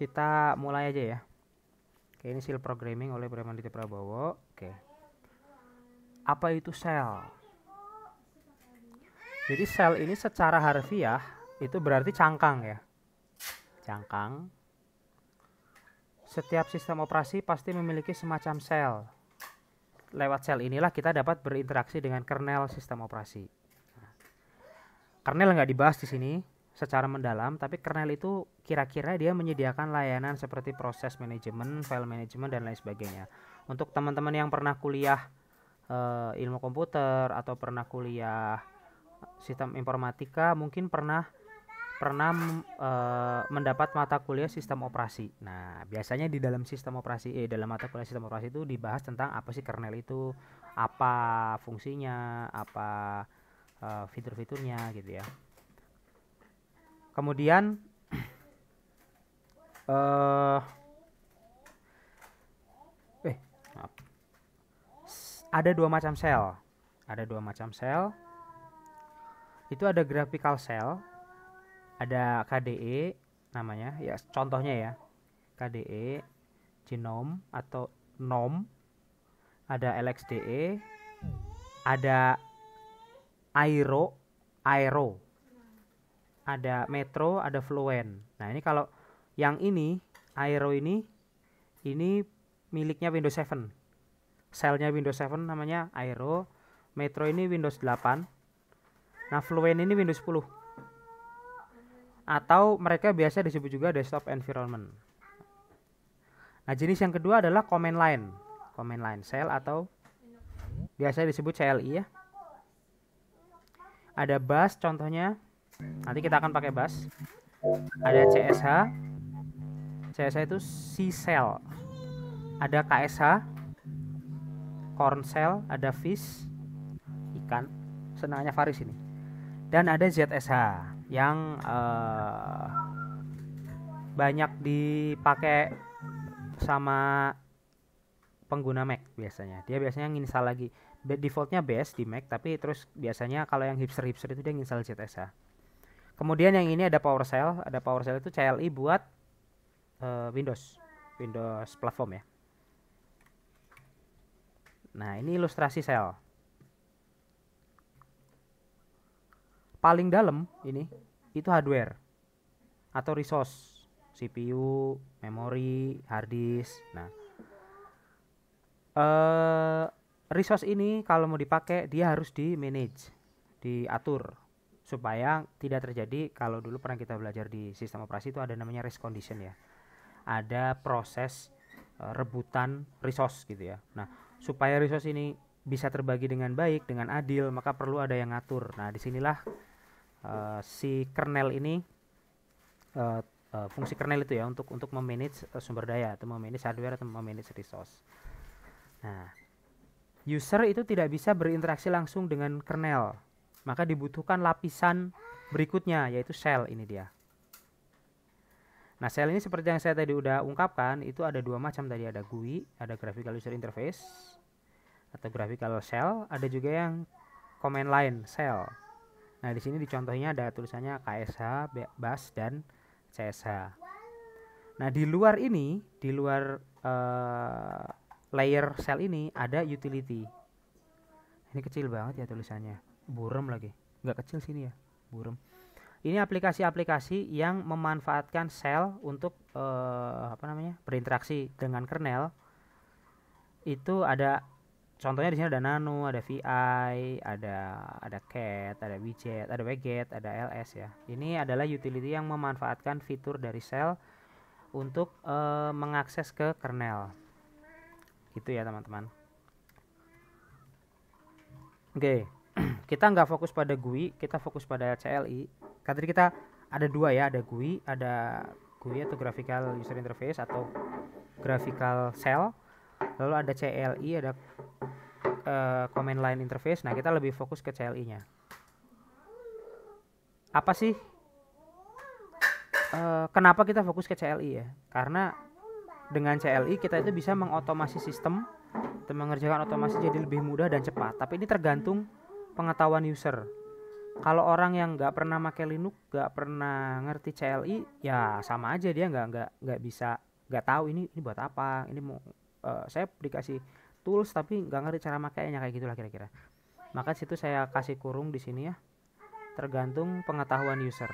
kita mulai aja ya oke ini skill programming oleh Bramandita Prabowo oke apa itu sel jadi sel ini secara harfiah itu berarti cangkang ya cangkang setiap sistem operasi pasti memiliki semacam sel lewat sel inilah kita dapat berinteraksi dengan kernel sistem operasi. Nah, kernel nggak dibahas di sini, secara mendalam, tapi kernel itu kira-kira dia menyediakan layanan seperti proses manajemen, file manajemen dan lain sebagainya. Untuk teman-teman yang pernah kuliah uh, ilmu komputer atau pernah kuliah sistem informatika, mungkin pernah pernah uh, mendapat mata kuliah sistem operasi. Nah, biasanya di dalam sistem operasi eh dalam mata kuliah sistem operasi itu dibahas tentang apa sih kernel itu, apa fungsinya, apa eh, fitur-fiturnya gitu ya kemudian uh, eh maaf. ada dua macam sel ada dua macam sel itu ada graphical cell ada KDE namanya ya contohnya ya KDE genome atau nom ada LXDE ada aero aero ada metro, ada fluent. Nah, ini kalau yang ini Aero ini ini miliknya Windows 7. Selnya Windows 7 namanya Aero, Metro ini Windows 8. Nah, Fluent ini Windows 10. Atau mereka biasa disebut juga desktop environment. Nah, jenis yang kedua adalah command line. Command line sel atau biasa disebut CLI ya. Ada bus contohnya nanti kita akan pakai bass ada CSH CSH itu C cell ada KSH corn cell ada fish ikan senangnya Faris ini dan ada ZSH yang uh, banyak dipakai sama pengguna Mac biasanya dia biasanya nginstal lagi defaultnya base di Mac tapi terus biasanya kalau yang hipster hipster itu dia nginstal ZSH Kemudian yang ini ada PowerShell, ada PowerShell itu CLI buat uh, Windows, Windows platform ya. Nah, ini ilustrasi sel. Paling dalam ini itu hardware atau resource, CPU, memori, hard disk. Nah, uh, resource ini kalau mau dipakai dia harus di manage, diatur supaya tidak terjadi kalau dulu pernah kita belajar di sistem operasi itu ada namanya risk condition ya ada proses uh, rebutan resource gitu ya nah supaya resource ini bisa terbagi dengan baik dengan adil maka perlu ada yang ngatur nah disinilah uh, si kernel ini uh, uh, fungsi kernel itu ya untuk untuk memanage uh, sumber daya atau memanage hardware atau memanage resource nah user itu tidak bisa berinteraksi langsung dengan kernel maka dibutuhkan lapisan berikutnya yaitu sel ini dia. Nah, sel ini seperti yang saya tadi udah ungkapkan, itu ada dua macam tadi, ada GUI, ada graphical user interface atau graphical shell, ada juga yang command line shell. Nah, di sini dicontohnya ada tulisannya KSH, BAS dan CSH. Nah, di luar ini, di luar uh, layer shell ini ada utility. Ini kecil banget ya tulisannya burem lagi nggak kecil sini ya burem ini aplikasi-aplikasi yang memanfaatkan sel untuk uh, apa namanya berinteraksi dengan kernel itu ada contohnya di sini ada nano ada vi ada ada cat ada widget ada widget ada ls ya ini adalah utility yang memanfaatkan fitur dari sel untuk eh, mengakses ke kernel itu ya teman-teman oke okay. kita nggak fokus pada GUI, kita fokus pada CLI. Kan kita ada dua ya, ada GUI, ada GUI atau graphical user interface atau graphical cell. Lalu ada CLI, ada uh, command line interface. Nah, kita lebih fokus ke CLI-nya. Apa sih? Uh, kenapa kita fokus ke CLI ya? Karena dengan CLI kita itu bisa mengotomasi sistem, mengerjakan otomasi jadi lebih mudah dan cepat. Tapi ini tergantung pengetahuan user kalau orang yang nggak pernah pakai Linux nggak pernah ngerti CLI ya sama aja dia nggak nggak nggak bisa nggak tahu ini ini buat apa ini mau uh, saya dikasih tools tapi nggak ngerti cara makainya kayak gitulah kira-kira maka situ saya kasih kurung di sini ya tergantung pengetahuan user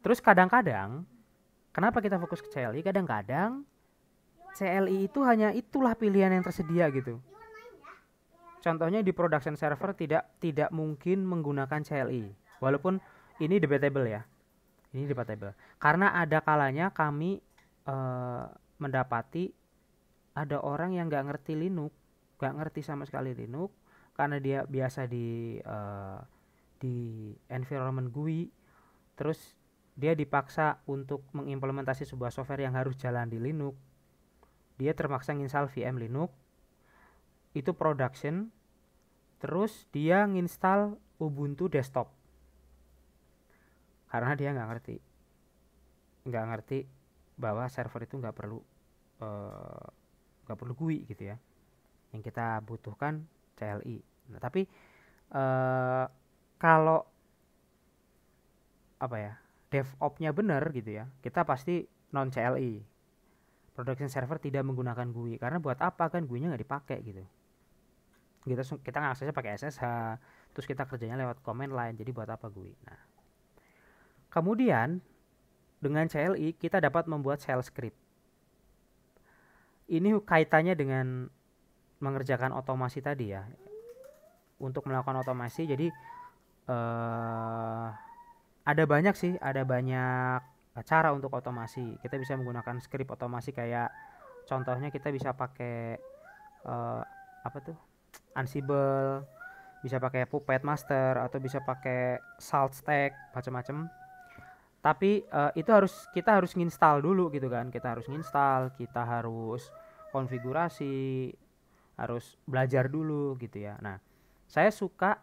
terus kadang-kadang kenapa kita fokus ke CLI kadang-kadang CLI itu hanya itulah pilihan yang tersedia gitu Contohnya di production server tidak tidak mungkin menggunakan CLI. Walaupun ini debatable ya. Ini debatable. Karena ada kalanya kami eh, mendapati ada orang yang nggak ngerti Linux, nggak ngerti sama sekali Linux karena dia biasa di eh, di environment GUI terus dia dipaksa untuk mengimplementasi sebuah software yang harus jalan di Linux. Dia termaksa nginstal VM Linux itu production terus dia nginstal Ubuntu desktop karena dia nggak ngerti nggak ngerti bahwa server itu nggak perlu eh, nggak uh, perlu GUI gitu ya yang kita butuhkan CLI nah tapi uh, kalau apa ya DevOps-nya benar gitu ya kita pasti non CLI production server tidak menggunakan GUI karena buat apa kan GUI-nya nggak dipakai gitu kita kita ngaksesnya pakai SSH terus kita kerjanya lewat command line jadi buat apa GUI nah kemudian dengan CLI kita dapat membuat shell script ini kaitannya dengan mengerjakan otomasi tadi ya untuk melakukan otomasi jadi uh, ada banyak sih ada banyak cara untuk otomasi. Kita bisa menggunakan script otomasi kayak contohnya kita bisa pakai uh, apa tuh? Ansible, bisa pakai Puppet Master atau bisa pakai Salt Stack, macam-macam. Tapi uh, itu harus kita harus nginstal dulu gitu kan. Kita harus nginstal, kita harus konfigurasi, harus belajar dulu gitu ya. Nah, saya suka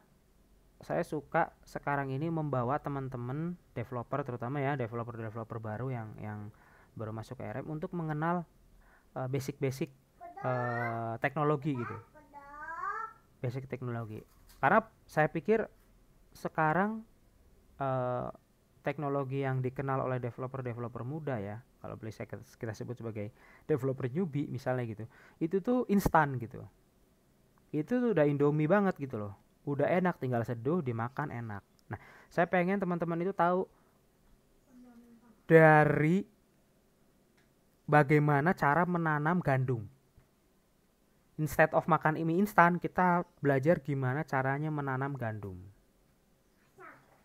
saya suka sekarang ini membawa teman-teman developer terutama ya developer developer baru yang yang baru masuk ke RM untuk mengenal eh, basic-basic uh, teknologi gitu basic teknologi karena saya pikir sekarang uh, teknologi yang dikenal oleh developer-developer muda ya kalau boleh saya kita sebut sebagai developer newbie misalnya gitu itu tuh instan gitu itu tuh udah indomie banget gitu loh udah enak tinggal seduh dimakan enak nah saya pengen teman-teman itu tahu dari bagaimana cara menanam gandum instead of makan mie instan kita belajar gimana caranya menanam gandum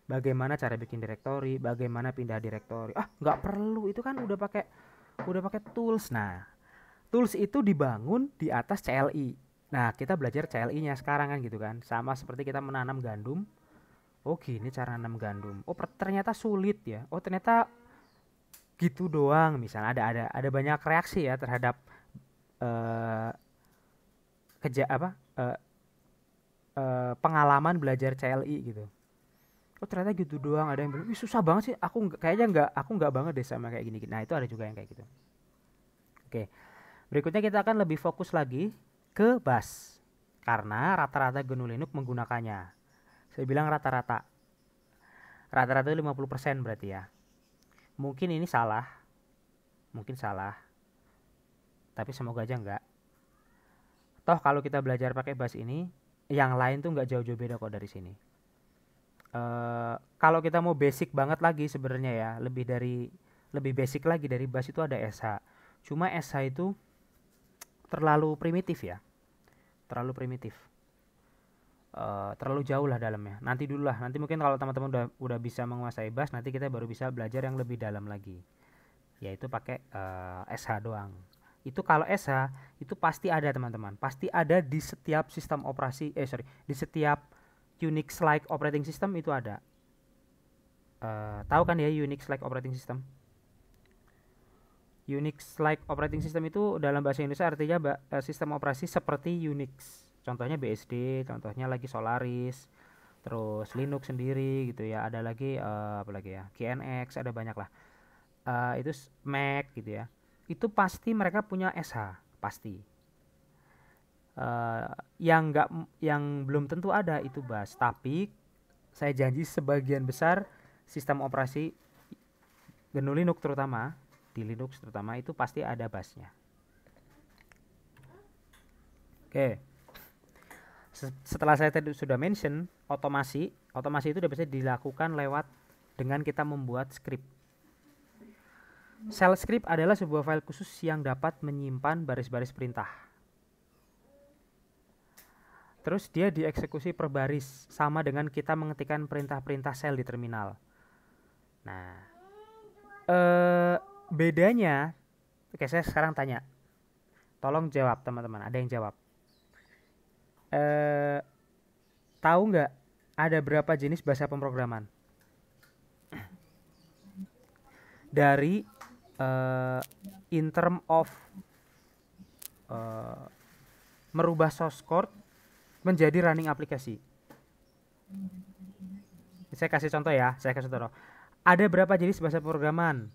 bagaimana cara bikin direktori, bagaimana pindah direktori. Ah, nggak perlu itu kan udah pakai udah pakai tools. Nah, tools itu dibangun di atas CLI. Nah, kita belajar CLI-nya sekarang kan gitu kan. Sama seperti kita menanam gandum, oh gini cara nanam gandum oh ternyata sulit ya oh ternyata gitu doang misalnya ada ada ada banyak reaksi ya terhadap uh, keja apa uh, uh, pengalaman belajar CLI gitu oh ternyata gitu doang ada yang bilang Ih, susah banget sih aku kayaknya nggak aku nggak banget deh sama kayak gini nah itu ada juga yang kayak gitu oke berikutnya kita akan lebih fokus lagi ke bas karena rata-rata GNU Linux menggunakannya saya bilang rata-rata. Rata-rata itu 50% berarti ya. Mungkin ini salah. Mungkin salah. Tapi semoga aja enggak. Toh kalau kita belajar pakai bass ini, yang lain tuh nggak jauh-jauh beda kok dari sini. Uh, kalau kita mau basic banget lagi sebenarnya ya, lebih dari lebih basic lagi dari bass itu ada SH. Cuma SH itu terlalu primitif ya. Terlalu primitif Eh, terlalu jauh lah dalamnya. Nanti dulu lah. Nanti mungkin kalau teman-teman udah udah bisa menguasai bass, nanti kita baru bisa belajar yang lebih dalam lagi. Yaitu pakai uh, eh, SH doang. Itu kalau SH itu pasti ada teman-teman. Pasti ada di setiap sistem operasi eh sorry, di setiap Unix like operating system itu ada. Uh, tahu kan ya Unix like operating system? Unix like operating system itu dalam bahasa Indonesia artinya sistem operasi seperti Unix contohnya BSD contohnya lagi Solaris terus Linux sendiri gitu ya ada lagi uh, apa lagi ya KNX ada banyak lah uh, itu Mac gitu ya itu pasti mereka punya SH pasti uh, yang nggak yang belum tentu ada itu bas, tapi saya janji sebagian besar sistem operasi GNU Linux terutama di Linux terutama itu pasti ada basnya. oke okay setelah saya tadi sudah mention otomasi otomasi itu bisa dilakukan lewat dengan kita membuat script shell script adalah sebuah file khusus yang dapat menyimpan baris-baris perintah terus dia dieksekusi per baris sama dengan kita mengetikkan perintah-perintah shell di terminal nah eh, bedanya oke saya sekarang tanya tolong jawab teman-teman ada yang jawab eh, tahu nggak ada berapa jenis bahasa pemrograman? Dari eh, in term of eh, merubah source code menjadi running aplikasi. Saya kasih contoh ya, saya kasih contoh. Ada berapa jenis bahasa pemrograman?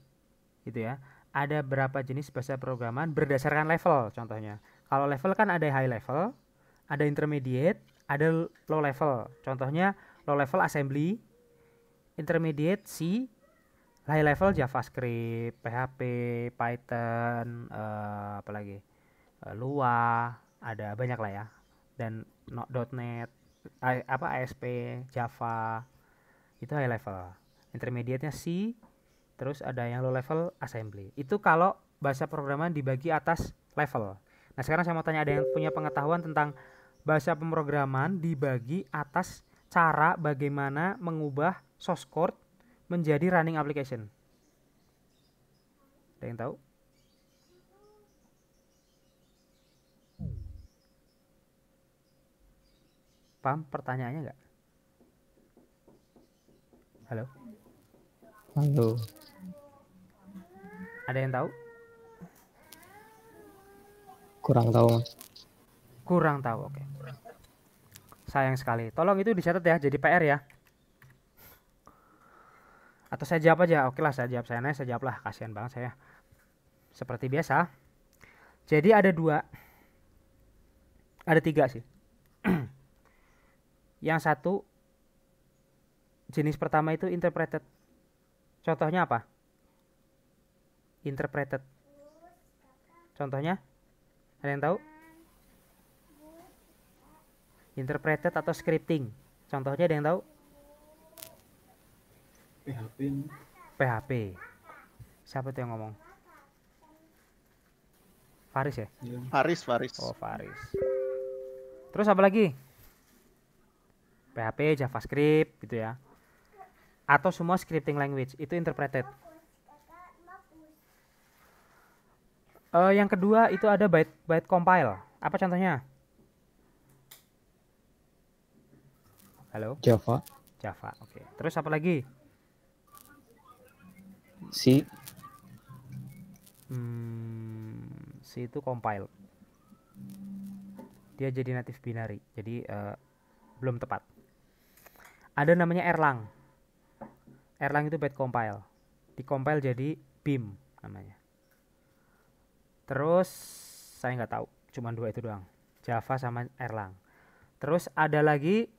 Gitu ya ada berapa jenis bahasa pemrograman berdasarkan level contohnya. Kalau level kan ada high level, ada intermediate, ada low level. Contohnya low level assembly, intermediate C, high level JavaScript, PHP, Python, uh, lagi? uh, Lua, ada banyak lah ya. Dan .NET, I, apa ASP, Java, itu high level. Intermediate-nya C, terus ada yang low level assembly. Itu kalau bahasa programan dibagi atas level. Nah, sekarang saya mau tanya ada yang punya pengetahuan tentang bahasa pemrograman dibagi atas cara bagaimana mengubah source code menjadi running application. Ada yang tahu? Paham pertanyaannya nggak? Halo. Halo. Ada yang tahu? Kurang tahu, Mas kurang tahu oke sayang sekali tolong itu dicatat ya jadi PR ya atau saya jawab aja oke lah saya jawab saya nanya saya jawab lah kasihan banget saya seperti biasa jadi ada dua ada tiga sih yang satu jenis pertama itu interpreted contohnya apa interpreted contohnya ada yang tahu interpreted atau scripting. Contohnya ada yang tahu? PHP. PHP. Siapa tuh yang ngomong? Faris ya? Iya. Faris, Faris. Oh, Faris. Terus apa lagi? PHP, JavaScript gitu ya. Atau semua scripting language itu interpreted. Uh, yang kedua itu ada byte byte compile. Apa contohnya? Halo? Java. Java. Oke. Okay. Terus apa lagi? C. Hmm, C itu compile. Dia jadi native binary. Jadi uh, belum tepat. Ada namanya Erlang. Erlang itu bad compile. Dikompile jadi BIM namanya. Terus saya nggak tahu, cuman dua itu doang. Java sama Erlang. Terus ada lagi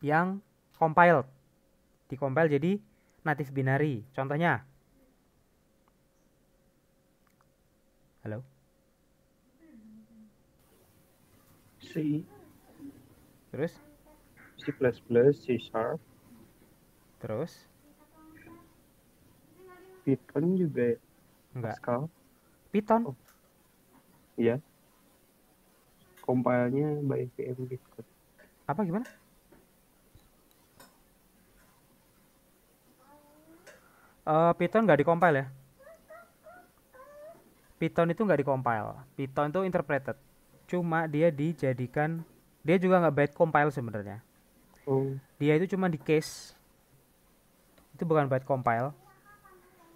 yang compiled. di compile jadi native binary. Contohnya. Halo. C. Terus? C++, C Sharp. Terus? Python juga Enggak. Pascal. Python? Oh. Iya. compile-nya by VM Bitcoin. Apa gimana? uh, Python nggak dikompil ya Python itu nggak dikompil Python itu interpreted cuma dia dijadikan dia juga nggak byte compile sebenarnya oh. dia itu cuma di case itu bukan byte compile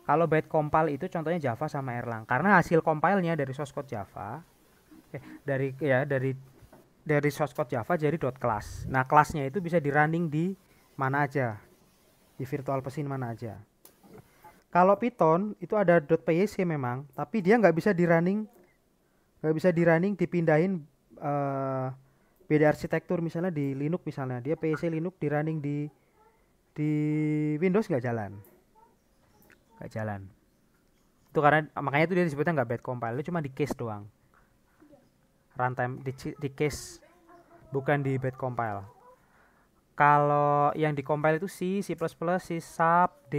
kalau byte compile itu contohnya Java sama Erlang karena hasil compile-nya dari source code Java eh, dari ya dari dari source code Java jadi dot class nah kelasnya itu bisa di running di mana aja di virtual machine mana aja kalau Python itu ada pyc memang, tapi dia nggak bisa di running, nggak bisa di running dipindahin uh, beda arsitektur misalnya di Linux misalnya, dia PC Linux di running di di Windows nggak jalan, nggak jalan. Itu karena makanya itu dia disebutnya nggak bad compile, lo cuma di case doang. Runtime di, di case bukan di bad compile. Kalau yang di compile itu C, C++, C Sharp, D,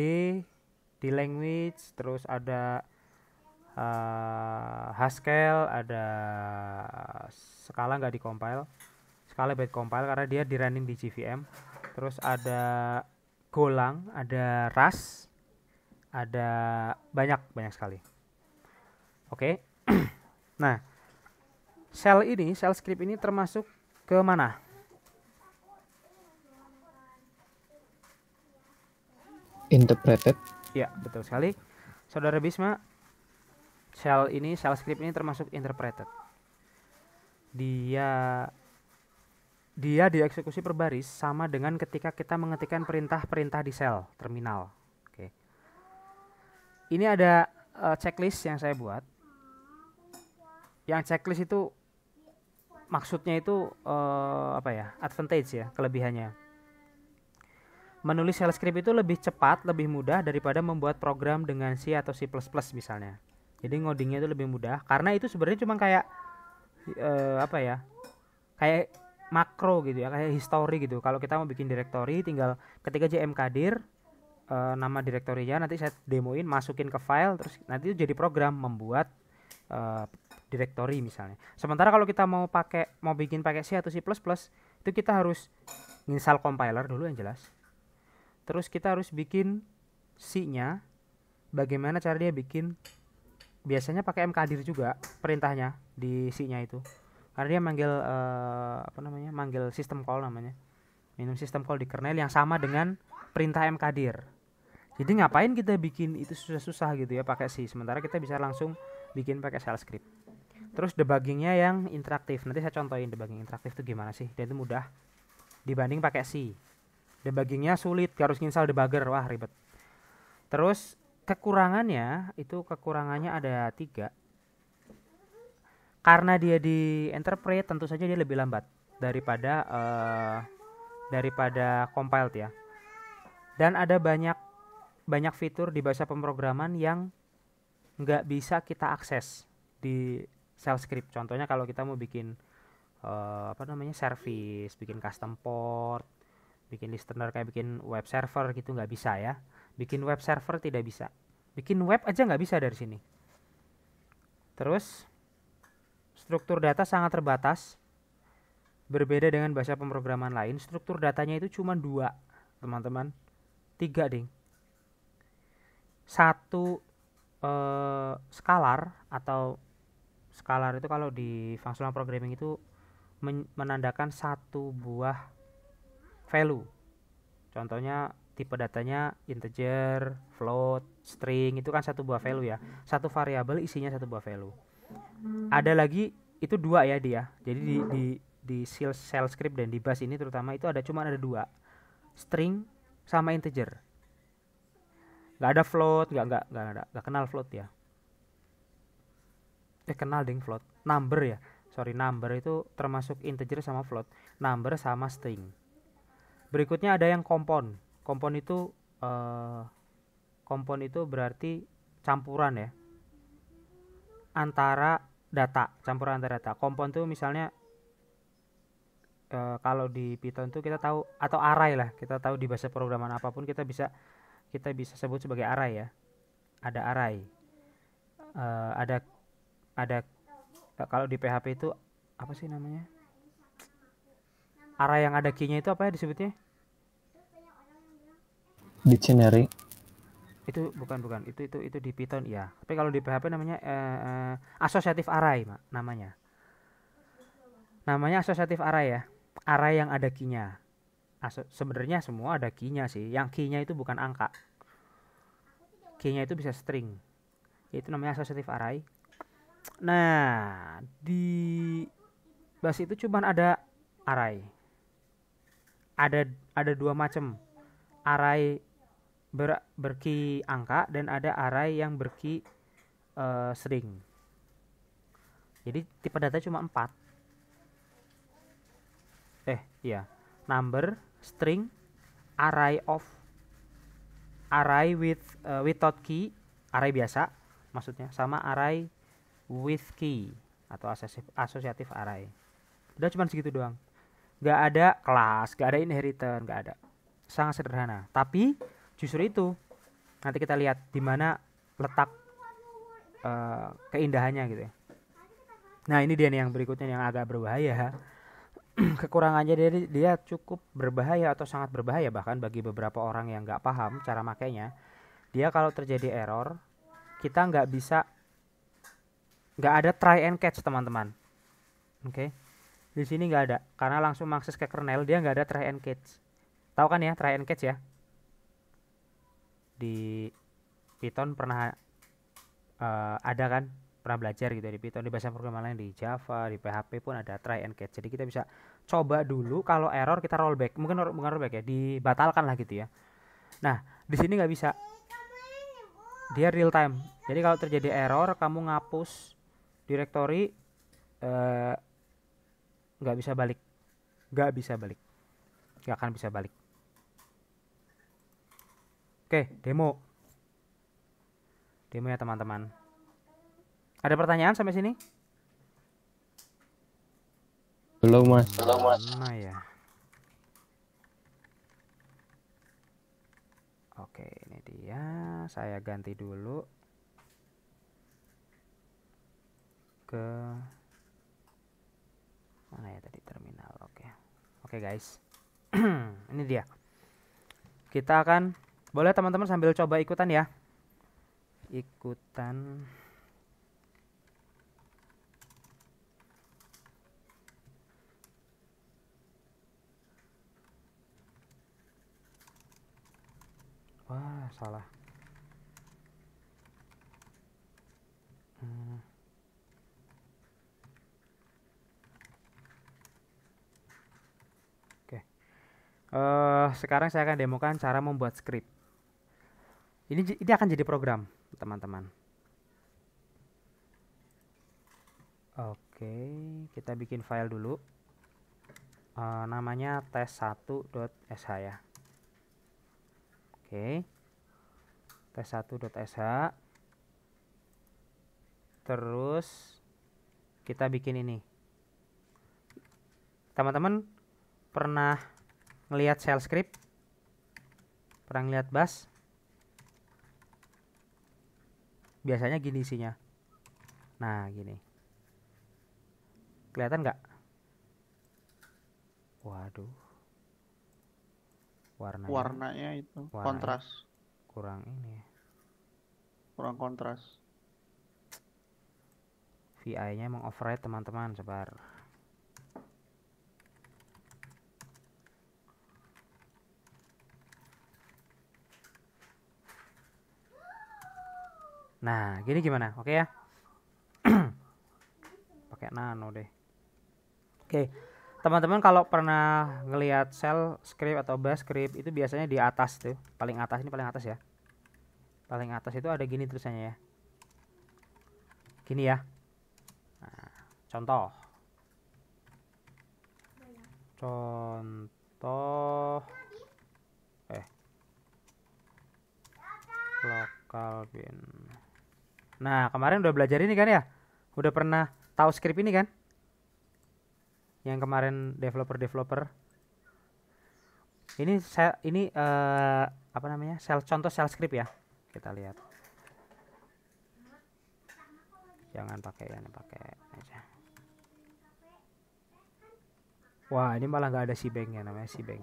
D language terus ada uh, Haskell ada skala nggak compile skala bad compile karena dia di running di GVM terus ada Golang ada Ras ada banyak banyak sekali oke okay. nah shell ini shell script ini termasuk ke mana interpreted Ya, betul sekali. Saudara Bisma, shell ini, shell script ini termasuk interpreted. Dia dia dieksekusi per baris sama dengan ketika kita mengetikkan perintah-perintah di sel terminal. Oke. Ini ada uh, checklist yang saya buat. Yang checklist itu maksudnya itu uh, apa ya? Advantage ya, kelebihannya menulis shell script itu lebih cepat, lebih mudah daripada membuat program dengan C atau C++ misalnya. Jadi ngodingnya itu lebih mudah karena itu sebenarnya cuma kayak uh, apa ya? Kayak makro gitu ya, kayak history gitu. Kalau kita mau bikin directory tinggal ketika jmkdir uh, eh, nama directory-nya nanti saya demoin, masukin ke file terus nanti itu jadi program membuat uh, eh, directory misalnya. Sementara kalau kita mau pakai mau bikin pakai C atau C++ itu kita harus install compiler dulu yang jelas. Terus kita harus bikin si-nya. Bagaimana cara dia bikin? Biasanya pakai mkdir juga perintahnya di si-nya itu. Karena dia manggil uh, apa namanya? Manggil sistem call namanya. Minum sistem call di kernel yang sama dengan perintah mkdir. Jadi ngapain kita bikin itu susah-susah gitu ya pakai si. Sementara kita bisa langsung bikin pakai shell script. Terus debuggingnya yang interaktif. Nanti saya contohin debugging interaktif itu gimana sih. Dan itu mudah dibanding pakai si debuggingnya sulit harus install debugger wah ribet terus kekurangannya itu kekurangannya ada tiga karena dia di interpret tentu saja dia lebih lambat daripada uh, daripada compiled ya dan ada banyak banyak fitur di bahasa pemrograman yang nggak bisa kita akses di shell script contohnya kalau kita mau bikin uh, apa namanya service bikin custom port bikin listener kayak bikin web server gitu nggak bisa ya bikin web server tidak bisa bikin web aja nggak bisa dari sini terus struktur data sangat terbatas berbeda dengan bahasa pemrograman lain struktur datanya itu cuma dua teman-teman tiga ding satu eh, skalar atau skalar itu kalau di functional programming itu menandakan satu buah value contohnya tipe datanya integer, float, string itu kan satu buah value ya. Satu variabel isinya satu buah value. Ada lagi itu dua ya dia. Ya. Jadi di di di shell, shell script dan di bash ini terutama itu ada cuma ada dua. String sama integer. Gak ada float, gak gak gak ada, gak kenal float ya. Eh kenal ding float. Number ya. Sorry, number itu termasuk integer sama float. Number sama string Berikutnya ada yang kompon. Kompon itu uh, kompon itu berarti campuran ya antara data, campuran antara data. Kompon itu misalnya e, kalau di Python itu kita tahu atau array lah, kita tahu di bahasa programan apapun kita bisa kita bisa sebut sebagai array ya. Ada array. E, ada ada kalau di PHP itu apa sih namanya? Array yang ada key-nya itu apa ya disebutnya? di dictionary itu bukan bukan itu itu itu di Python ya tapi kalau di PHP namanya eh, eh asosiatif array mak, namanya namanya asosiatif array ya array yang ada kinya Aso- sebenarnya semua ada kinya sih yang kinya itu bukan angka kinya itu bisa string itu namanya asosiatif array nah di bahasa itu cuman ada array ada ada dua macam array ber, berki angka dan ada array yang berki uh, eh, string. Jadi tipe data cuma 4. Eh, iya. Number, string, array of array with uh, without key, array biasa maksudnya sama array with key atau asosiatif, asosiatif array. Udah cuma segitu doang. Gak ada kelas, gak ada inheritor, gak ada. Sangat sederhana. Tapi justru itu nanti kita lihat di mana letak uh, keindahannya gitu ya. Nah ini dia nih yang berikutnya yang agak berbahaya. Kekurangannya dia, dia cukup berbahaya atau sangat berbahaya bahkan bagi beberapa orang yang nggak paham cara makainya. Dia kalau terjadi error kita nggak bisa nggak ada try and catch teman-teman. Oke, okay? di sini nggak ada karena langsung mengakses ke kernel dia nggak ada try and catch. Tahu kan ya try and catch ya? di Python pernah uh, ada kan pernah belajar gitu ya di Python di bahasa program lain di Java di PHP pun ada try and catch jadi kita bisa coba dulu kalau error kita rollback mungkin bukan rollback ya dibatalkan lah gitu ya nah di sini nggak bisa dia real time jadi kalau terjadi error kamu ngapus directory eh, nggak uh, bisa balik nggak bisa balik nggak akan bisa balik Oke, demo. Demo ya teman-teman. Ada pertanyaan sampai sini? Belum mas. Belum mas. Nah ya. Oke, ini dia. Saya ganti dulu ke mana ya tadi terminal. Oke. Oke guys. ini dia. Kita akan boleh teman-teman sambil coba ikutan ya. Ikutan. Wah, salah. Uh, sekarang saya akan demokan cara membuat script. Ini ini akan jadi program, teman-teman. Oke, kita bikin file dulu. E, namanya test 1sh ya. Oke. test 1sh Terus kita bikin ini. Teman-teman pernah ngelihat shell script? Pernah ngelihat bash? biasanya gini isinya nah gini kelihatan nggak waduh warnanya warnanya itu warnanya kontras kurang ini ya. kurang kontras VI nya emang override teman-teman sebar Nah, gini gimana? Oke okay ya. Pakai nano deh. Oke. Okay. Teman-teman kalau pernah ngelihat sel script atau base script itu biasanya di atas tuh, paling atas ini paling atas ya. Paling atas itu ada gini tulisannya ya. Gini ya. Nah, contoh. Contoh eh lokal bin Nah, kemarin udah belajar ini kan ya? Udah pernah tahu script ini kan? Yang kemarin developer-developer. Ini sel, ini uh, apa namanya? Sel contoh sel script ya. Kita lihat. Jangan pakai yang pakai aja. Wah, ini malah nggak ada si bank ya namanya si bank.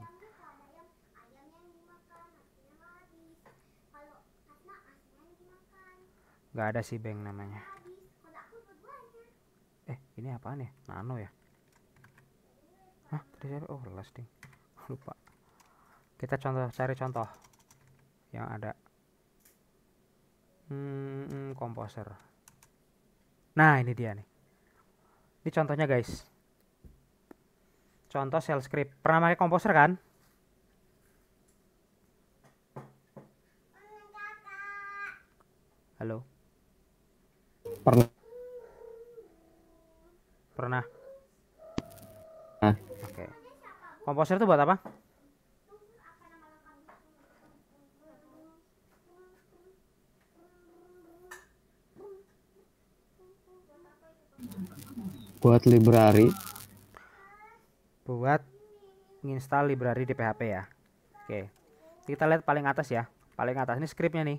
nggak ada sih bank namanya eh ini apaan ya nano ya Hah, tadi saya oh lasting lupa kita contoh cari contoh yang ada hmm, komposer nah ini dia nih ini contohnya guys contoh shell script pernah pakai komposer kan halo Pernah. Pernah. Nah. Oke. Okay. Komposer itu buat apa? Buat library. Buat install library di PHP ya. Oke. Okay. Kita lihat paling atas ya. Paling atas ini scriptnya nih.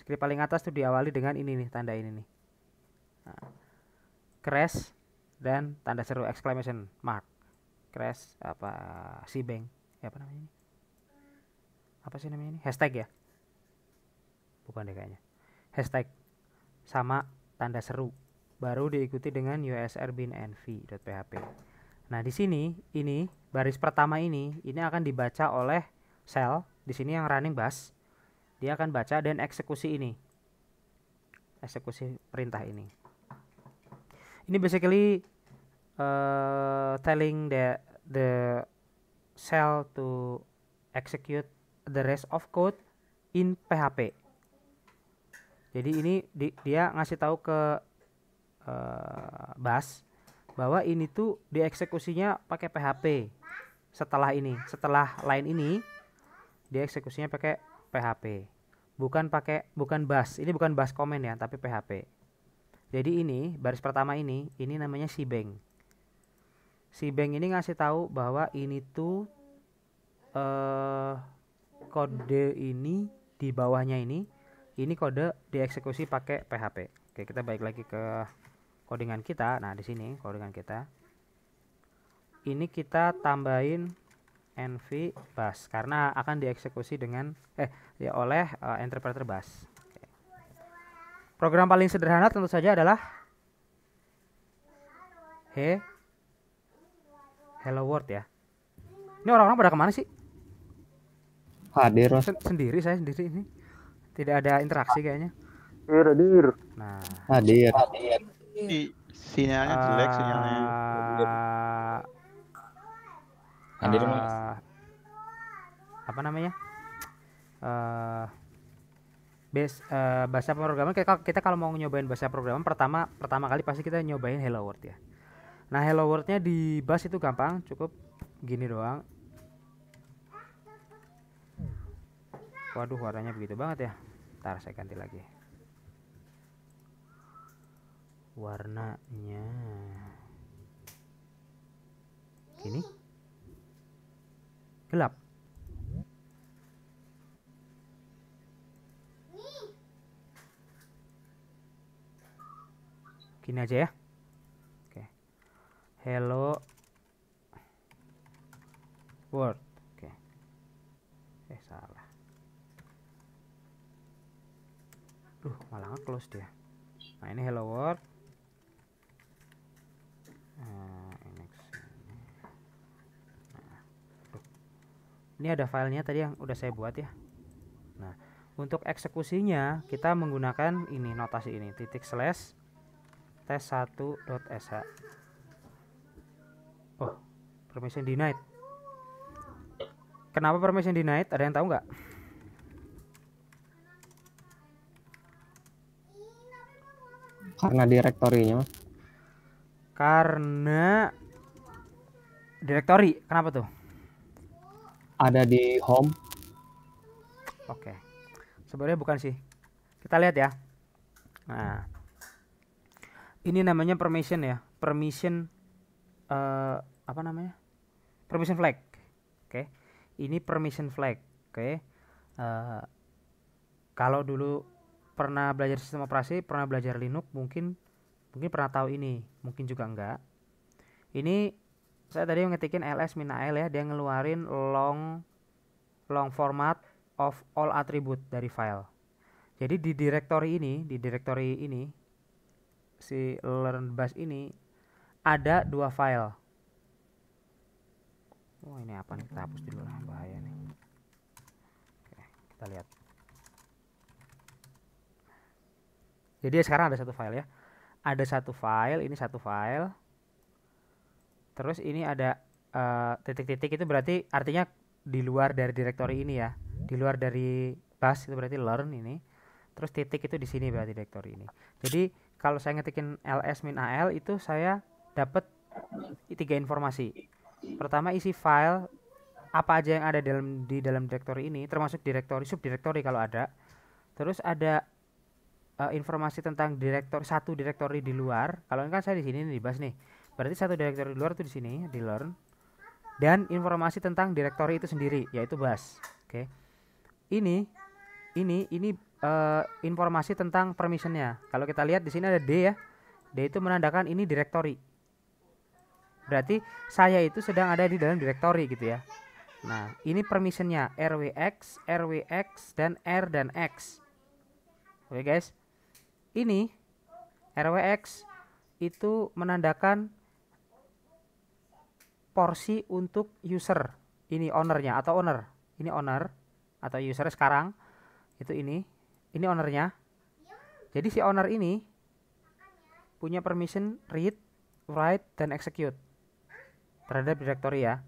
Skrip paling atas tuh diawali dengan ini nih, tanda ini nih. Nah, crash dan tanda seru exclamation mark. Crash apa si bank ya apa namanya ini? Apa sih namanya ini? Hashtag ya? Bukan deh kayaknya. Hashtag sama tanda seru baru diikuti dengan usr bin nv.php. Nah, di sini ini baris pertama ini ini akan dibaca oleh sel di sini yang running bus dia akan baca dan eksekusi ini eksekusi perintah ini ini basically uh, telling the the cell to execute the rest of code in PHP jadi ini di, dia ngasih tahu ke uh, eh, bus bahwa ini tuh dieksekusinya pakai PHP setelah ini setelah line ini dieksekusinya pakai PHP. Bukan pakai bukan bas, Ini bukan bas komen ya, tapi PHP. Jadi ini baris pertama ini, ini namanya si bank. Si bank ini ngasih tahu bahwa ini tuh eh kode ini di bawahnya ini ini kode dieksekusi pakai PHP. Oke, kita balik lagi ke codingan kita. Nah, di sini codingan kita. Ini kita tambahin NV bus karena akan dieksekusi dengan eh ya oleh uh, interpreter bus. Okay. Program paling sederhana tentu saja adalah He Hello World ya. Ini orang-orang pada kemana sih? Hadir. Sen sendiri saya sendiri ini. Tidak ada interaksi kayaknya. Hadir, Nah. Hadir. Hadir. Sinyalnya jelek, sinyalnya. Eh, Hadir kan uh, mas. Eh, apa namanya uh, eh, base uh, bahasa pemrograman kita, kita kalau mau nyobain bahasa pemrograman pertama pertama kali pasti kita nyobain Hello World ya nah Hello Worldnya di bus itu gampang cukup gini doang waduh warnanya begitu banget ya ntar saya ganti lagi warnanya gini gelap. Gini aja ya. Oke. Hello world. Oke. Eh salah. Duh, malah close dia. Nah, ini hello world. ini ada filenya tadi yang udah saya buat ya nah untuk eksekusinya kita menggunakan ini notasi ini titik slash tes1.sh oh permission denied kenapa permission denied ada yang tahu nggak karena direktorinya karena direktori kenapa tuh ada di home. Oke. Sebenarnya bukan sih. Kita lihat ya. Nah. Ini namanya permission ya. Permission uh, apa namanya? Permission flag. Oke. Ini permission flag. Oke. Okay. Uh, eh, kalau dulu pernah belajar sistem operasi, pernah belajar Linux, mungkin mungkin pernah tahu ini, mungkin juga enggak. Ini saya tadi ngetikin ls mina al ya dia ngeluarin long long format of all attribute dari file jadi di directory ini di directory ini si learn bus ini ada dua file wah oh, ini apa nih kita hapus dulu lah bahaya nih Oke, kita lihat jadi sekarang ada satu file ya ada satu file ini satu file terus ini ada eh, titik-titik uh, itu berarti artinya di luar dari direktori ini ya di luar dari bus itu berarti learn ini terus titik itu di sini berarti direktori ini jadi kalau saya ngetikin ls min al itu saya dapat tiga informasi pertama isi file apa aja yang ada dalam di dalam direktori ini termasuk direktori subdirektori kalau ada terus ada uh, informasi tentang direktor satu direktori di luar kalau ini kan saya di sini nih bus nih Berarti satu direktori di luar itu di sini, di learn. Dan informasi tentang direktori itu sendiri, yaitu bus. Oke. Okay. Ini ini ini uh, informasi tentang permissionnya. Kalau kita lihat di sini ada D ya. D itu menandakan ini direktori. Berarti saya itu sedang ada di dalam direktori gitu ya. Nah, ini permissionnya RWX, RWX, dan R dan X. Oke okay guys, ini RWX itu menandakan porsi untuk user ini ownernya atau owner ini owner atau user sekarang itu ini ini ownernya jadi si owner ini punya permission read write dan execute terhadap directory ya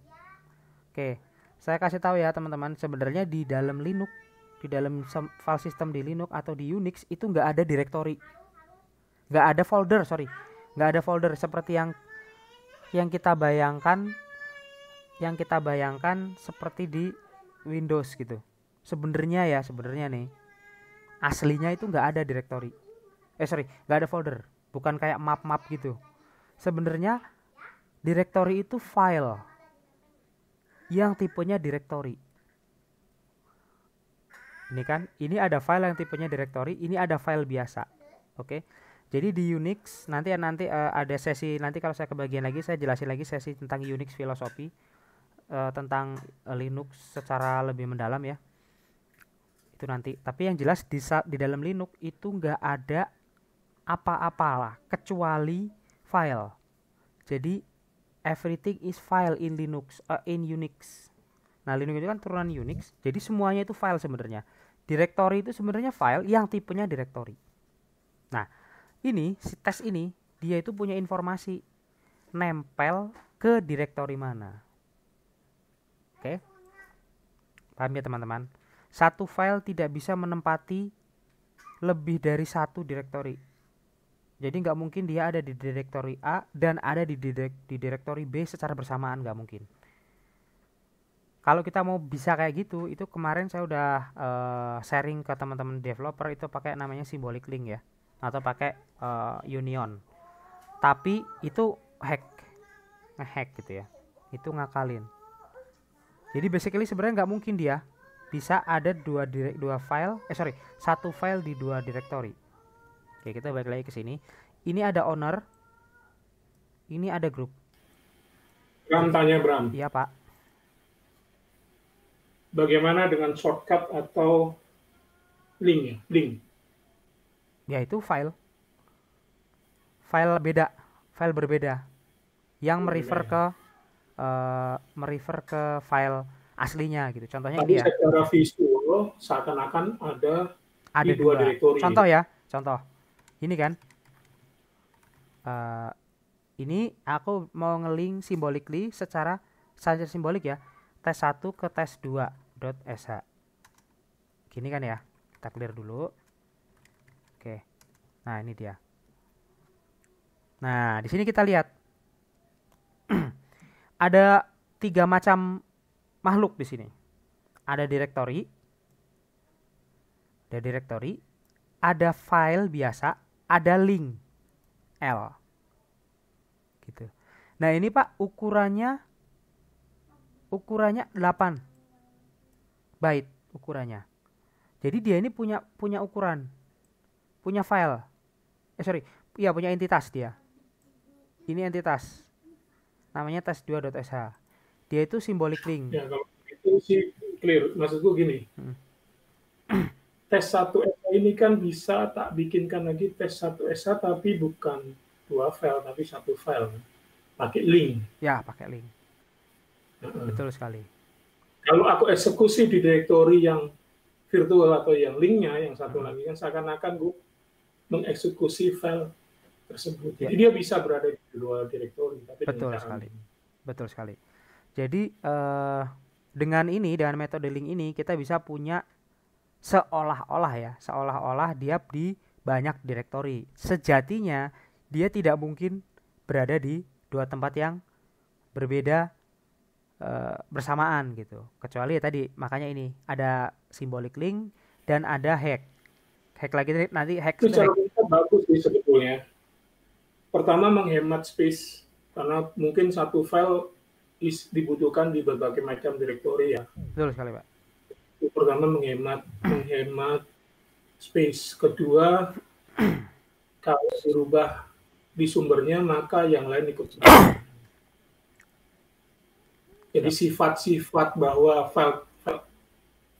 oke saya kasih tahu ya teman-teman sebenarnya di dalam Linux di dalam file system di Linux atau di Unix itu nggak ada directory nggak ada folder sorry nggak ada folder seperti yang yang kita bayangkan yang kita bayangkan seperti di Windows gitu. Sebenarnya ya, sebenarnya nih aslinya itu nggak ada directory. Eh sorry, nggak ada folder. Bukan kayak map-map gitu. Sebenarnya directory itu file yang tipenya directory. Ini kan, ini ada file yang tipenya directory, ini ada file biasa. Oke. Okay? Jadi di Unix nanti ya nanti uh, ada sesi nanti kalau saya kebagian lagi saya jelasin lagi sesi tentang Unix filosofi uh, tentang uh, Linux secara lebih mendalam ya. Itu nanti. Tapi yang jelas di di dalam Linux itu nggak ada apa-apalah kecuali file. Jadi everything is file in Linux uh, in Unix. Nah, Linux itu kan turunan Unix. Jadi semuanya itu file sebenarnya. Directory itu sebenarnya file yang tipenya directory. Nah, ini si tes ini dia itu punya informasi nempel ke direktori mana oke okay? paham ya teman-teman satu file tidak bisa menempati lebih dari satu direktori jadi nggak mungkin dia ada di direktori A dan ada di, direk, di direktori B secara bersamaan nggak mungkin kalau kita mau bisa kayak gitu itu kemarin saya udah uh, sharing ke teman-teman developer itu pakai namanya symbolic link ya atau pakai uh, Union tapi itu hack ngehack gitu ya itu ngakalin jadi basically sebenarnya nggak mungkin dia bisa ada dua direk dua file eh sorry satu file di dua directory oke kita balik lagi ke sini ini ada owner ini ada grup Bram tanya Bram iya pak bagaimana dengan shortcut atau link ya link yaitu file file beda file berbeda yang merefer ya. ke uh, merefer ke file aslinya gitu. Contohnya Tapi dia. secara visual seakan-akan ada ada di dua, dua direktori. Contoh ya, contoh. Ini kan. Uh, ini aku mau ngeling simbolically secara secara simbolik ya. Tes 1 ke tes 2 .sh. Gini kan ya. Kita clear dulu. Nah, ini dia. Nah, di sini kita lihat ada tiga macam makhluk di sini. Ada directory, ada directory, ada file biasa, ada link L. Gitu. Nah, ini Pak ukurannya ukurannya 8 byte ukurannya. Jadi dia ini punya punya ukuran, punya file eh sorry iya punya entitas dia ini entitas namanya tes2.sh dia itu simbolik link ya kalau itu sih clear maksudku gini hmm. tes 1 SH ini kan bisa tak bikinkan lagi tes 1 SH tapi bukan dua file tapi satu file pakai link ya pakai link hmm. betul sekali kalau aku eksekusi di direktori yang virtual atau yang linknya yang satu hmm. lagi kan seakan-akan gue mengeksekusi file tersebut. Ya. Jadi ya. dia bisa berada di luar direktori. Tapi Betul sekali. Betul sekali. Jadi uh, dengan ini dengan metode link ini kita bisa punya seolah-olah ya, seolah-olah dia di banyak direktori. Sejatinya dia tidak mungkin berada di dua tempat yang berbeda e, bersamaan gitu. Kecuali ya tadi makanya ini ada simbolik link dan ada hack hack lagi nanti hack itu cara mereka bagus sih sebetulnya pertama menghemat space karena mungkin satu file is dibutuhkan di berbagai macam direktori ya betul sekali pak pertama menghemat menghemat space kedua kalau dirubah di sumbernya maka yang lain ikut jadi sifat-sifat bahwa file, file,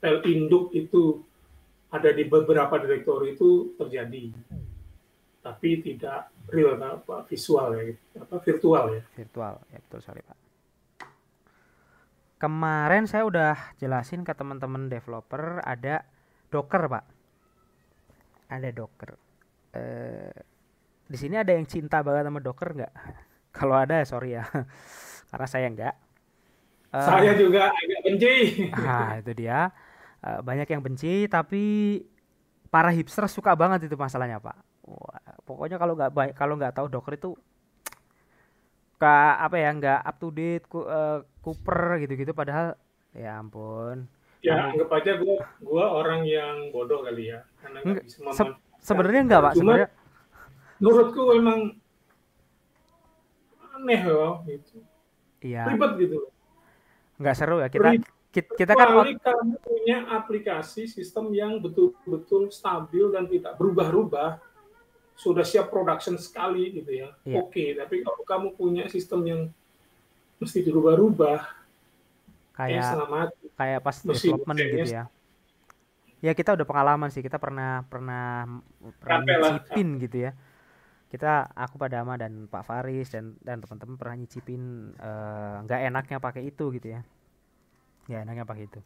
file induk itu ada di beberapa direktori itu terjadi tapi tidak real apa visual ya apa virtual ya virtual ya betul sorry pak kemarin saya udah jelasin ke teman-teman developer ada docker pak ada docker eh, di sini ada yang cinta banget sama docker nggak kalau ada sorry ya karena saya nggak eh, saya uh, juga agak benci ah itu dia uh, banyak yang benci tapi para hipster suka banget itu masalahnya pak Wah, pokoknya kalau nggak baik kalau nggak tahu docker itu ke apa ya nggak up to date ku, uh, eh, Cooper gitu-gitu padahal ya ampun ya nah, anggap aja gua gua orang yang bodoh kali ya karena nggak se sebenarnya nggak pak sebenarnya menurutku emang aneh loh gitu iya ribet gitu nggak seru ya kita Ribet kita kita kan kamu punya aplikasi sistem yang betul-betul stabil dan tidak berubah-ubah sudah siap production sekali gitu ya yeah. oke okay, tapi kalau kamu punya sistem yang mesti dirubah-ubah kayak selamat kayak pas mesti development gitu ya. ya kita udah pengalaman sih kita pernah pernah pernah nyicipin gitu ya kita aku pada Ama dan Pak Faris dan dan teman-teman pernah nyicipin eh, nggak uh, enaknya pakai itu gitu ya ya enaknya pakai itu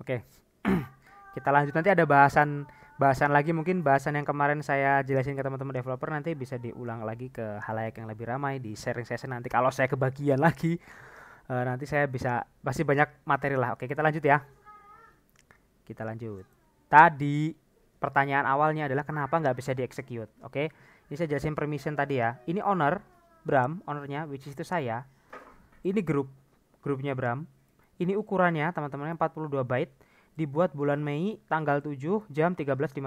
oke kita lanjut nanti ada bahasan bahasan lagi mungkin bahasan yang kemarin saya jelasin ke teman-teman developer nanti bisa diulang lagi ke halayak yang lebih ramai di sharing session nanti kalau saya kebagian lagi uh, nanti saya bisa pasti banyak materi lah oke kita lanjut ya kita lanjut tadi pertanyaan awalnya adalah kenapa nggak bisa dieksekut oke ini saya jelasin permission tadi ya ini owner Bram ownernya which is itu saya ini grup grupnya Bram ini ukurannya teman-teman 42 byte dibuat bulan Mei tanggal 7 jam 13.52.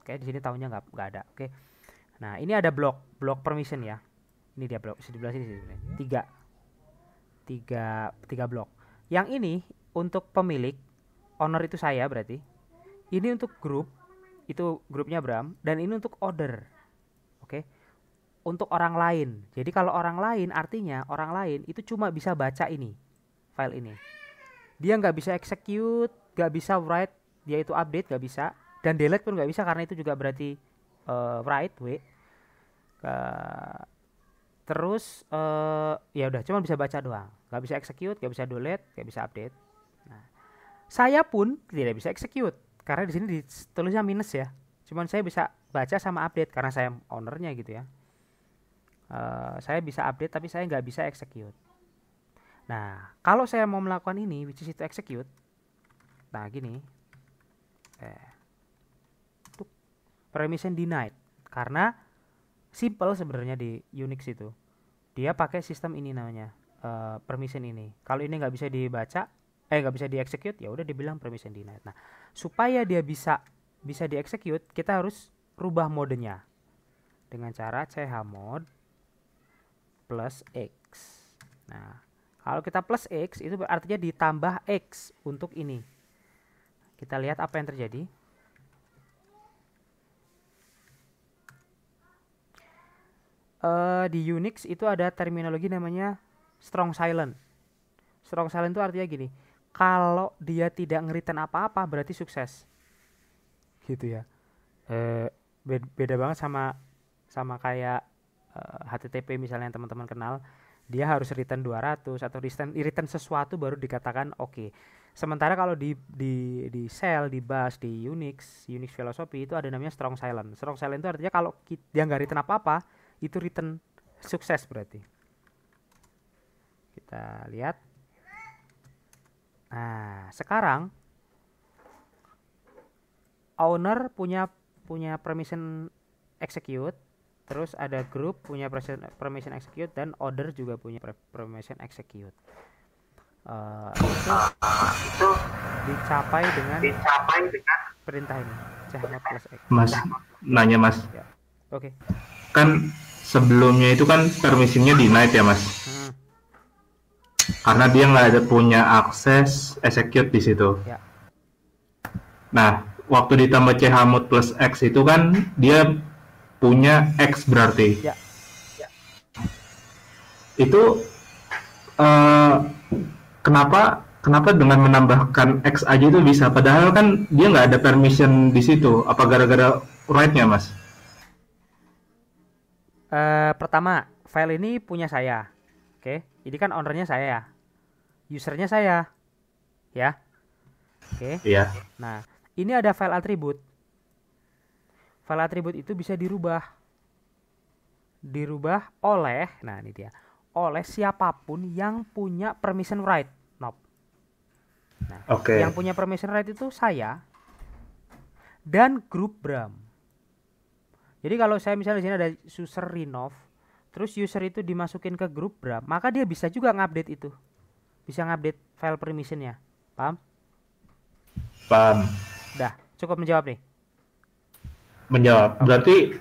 Oke, di sini tahunnya nggak nggak ada. Oke. Nah, ini ada blok blok permission ya. Ini dia blok di ini sini 3 Tiga. Tiga, tiga blok. Yang ini untuk pemilik owner itu saya berarti. Ini untuk grup itu grupnya Bram dan ini untuk order. Oke. Untuk orang lain. Jadi kalau orang lain artinya orang lain itu cuma bisa baca ini file ini dia nggak bisa execute nggak bisa write dia itu update nggak bisa dan delete pun nggak bisa karena itu juga berarti uh, write w uh, terus uh, ya udah cuma bisa baca doang nggak bisa execute nggak bisa delete nggak bisa update nah, saya pun tidak bisa execute karena di sini ditulisnya minus ya cuman saya bisa baca sama update karena saya ownernya gitu ya uh, saya bisa update tapi saya nggak bisa execute Nah, kalau saya mau melakukan ini, which is itu execute. Nah, gini. Eh, tuk, permission denied. Karena simple sebenarnya di Unix itu. Dia pakai sistem ini namanya. Uh, permission ini. Kalau ini nggak bisa dibaca, eh nggak bisa diexecute, ya udah dibilang permission denied. Nah, supaya dia bisa bisa diexecute, kita harus rubah modenya dengan cara chmod plus x. Nah, kalau kita plus X itu artinya ditambah X untuk ini. Kita lihat apa yang terjadi. Uh, di Unix itu ada terminologi namanya strong silent. Strong silent itu artinya gini, kalau dia tidak ngeritan apa-apa berarti sukses. Gitu ya. Uh, beda banget sama sama kayak uh, eh, HTTP misalnya yang teman-teman kenal dia harus return 200 atau return, return sesuatu baru dikatakan oke. Okay. Sementara kalau di di di shell, di bus, di Unix, Unix filosofi itu ada namanya strong silent. Strong silent itu artinya kalau dia nggak return apa-apa, itu return sukses berarti. Kita lihat. Nah, sekarang owner punya punya permission execute Terus ada group punya permission execute dan order juga punya permission execute. Uh, eh, itu, itu dicapai dengan dicapai dengan perintah ini chmod plus x. Mas nanya mas. Ya. Oke. Okay. Kan sebelumnya itu kan permisinya denied ya mas. Hmm. Karena dia nggak ada punya akses execute di situ. Ya. Nah, waktu ditambah chmod plus x itu kan dia punya X berarti. Ya. ya. Itu uh, kenapa kenapa dengan menambahkan X aja itu bisa? Padahal kan dia nggak ada permission di situ. Apa gara-gara right-nya, Mas? Uh, pertama, file ini punya saya. Oke, okay? ini kan ownernya saya ya. Usernya saya. Ya. Oke. Okay? Iya. Nah, ini ada file atribut. File atribut itu bisa dirubah. Dirubah oleh, nah ini dia, oleh siapapun yang punya permission right. Nope. Nah, okay. yang punya permission right itu saya dan grup Bram. Jadi kalau saya misalnya di sini ada user renov, terus user itu dimasukin ke grup Bram, maka dia bisa juga ngupdate itu. Bisa ngupdate file permissionnya. Paham? Paham. Dah, cukup menjawab nih menjawab. Berarti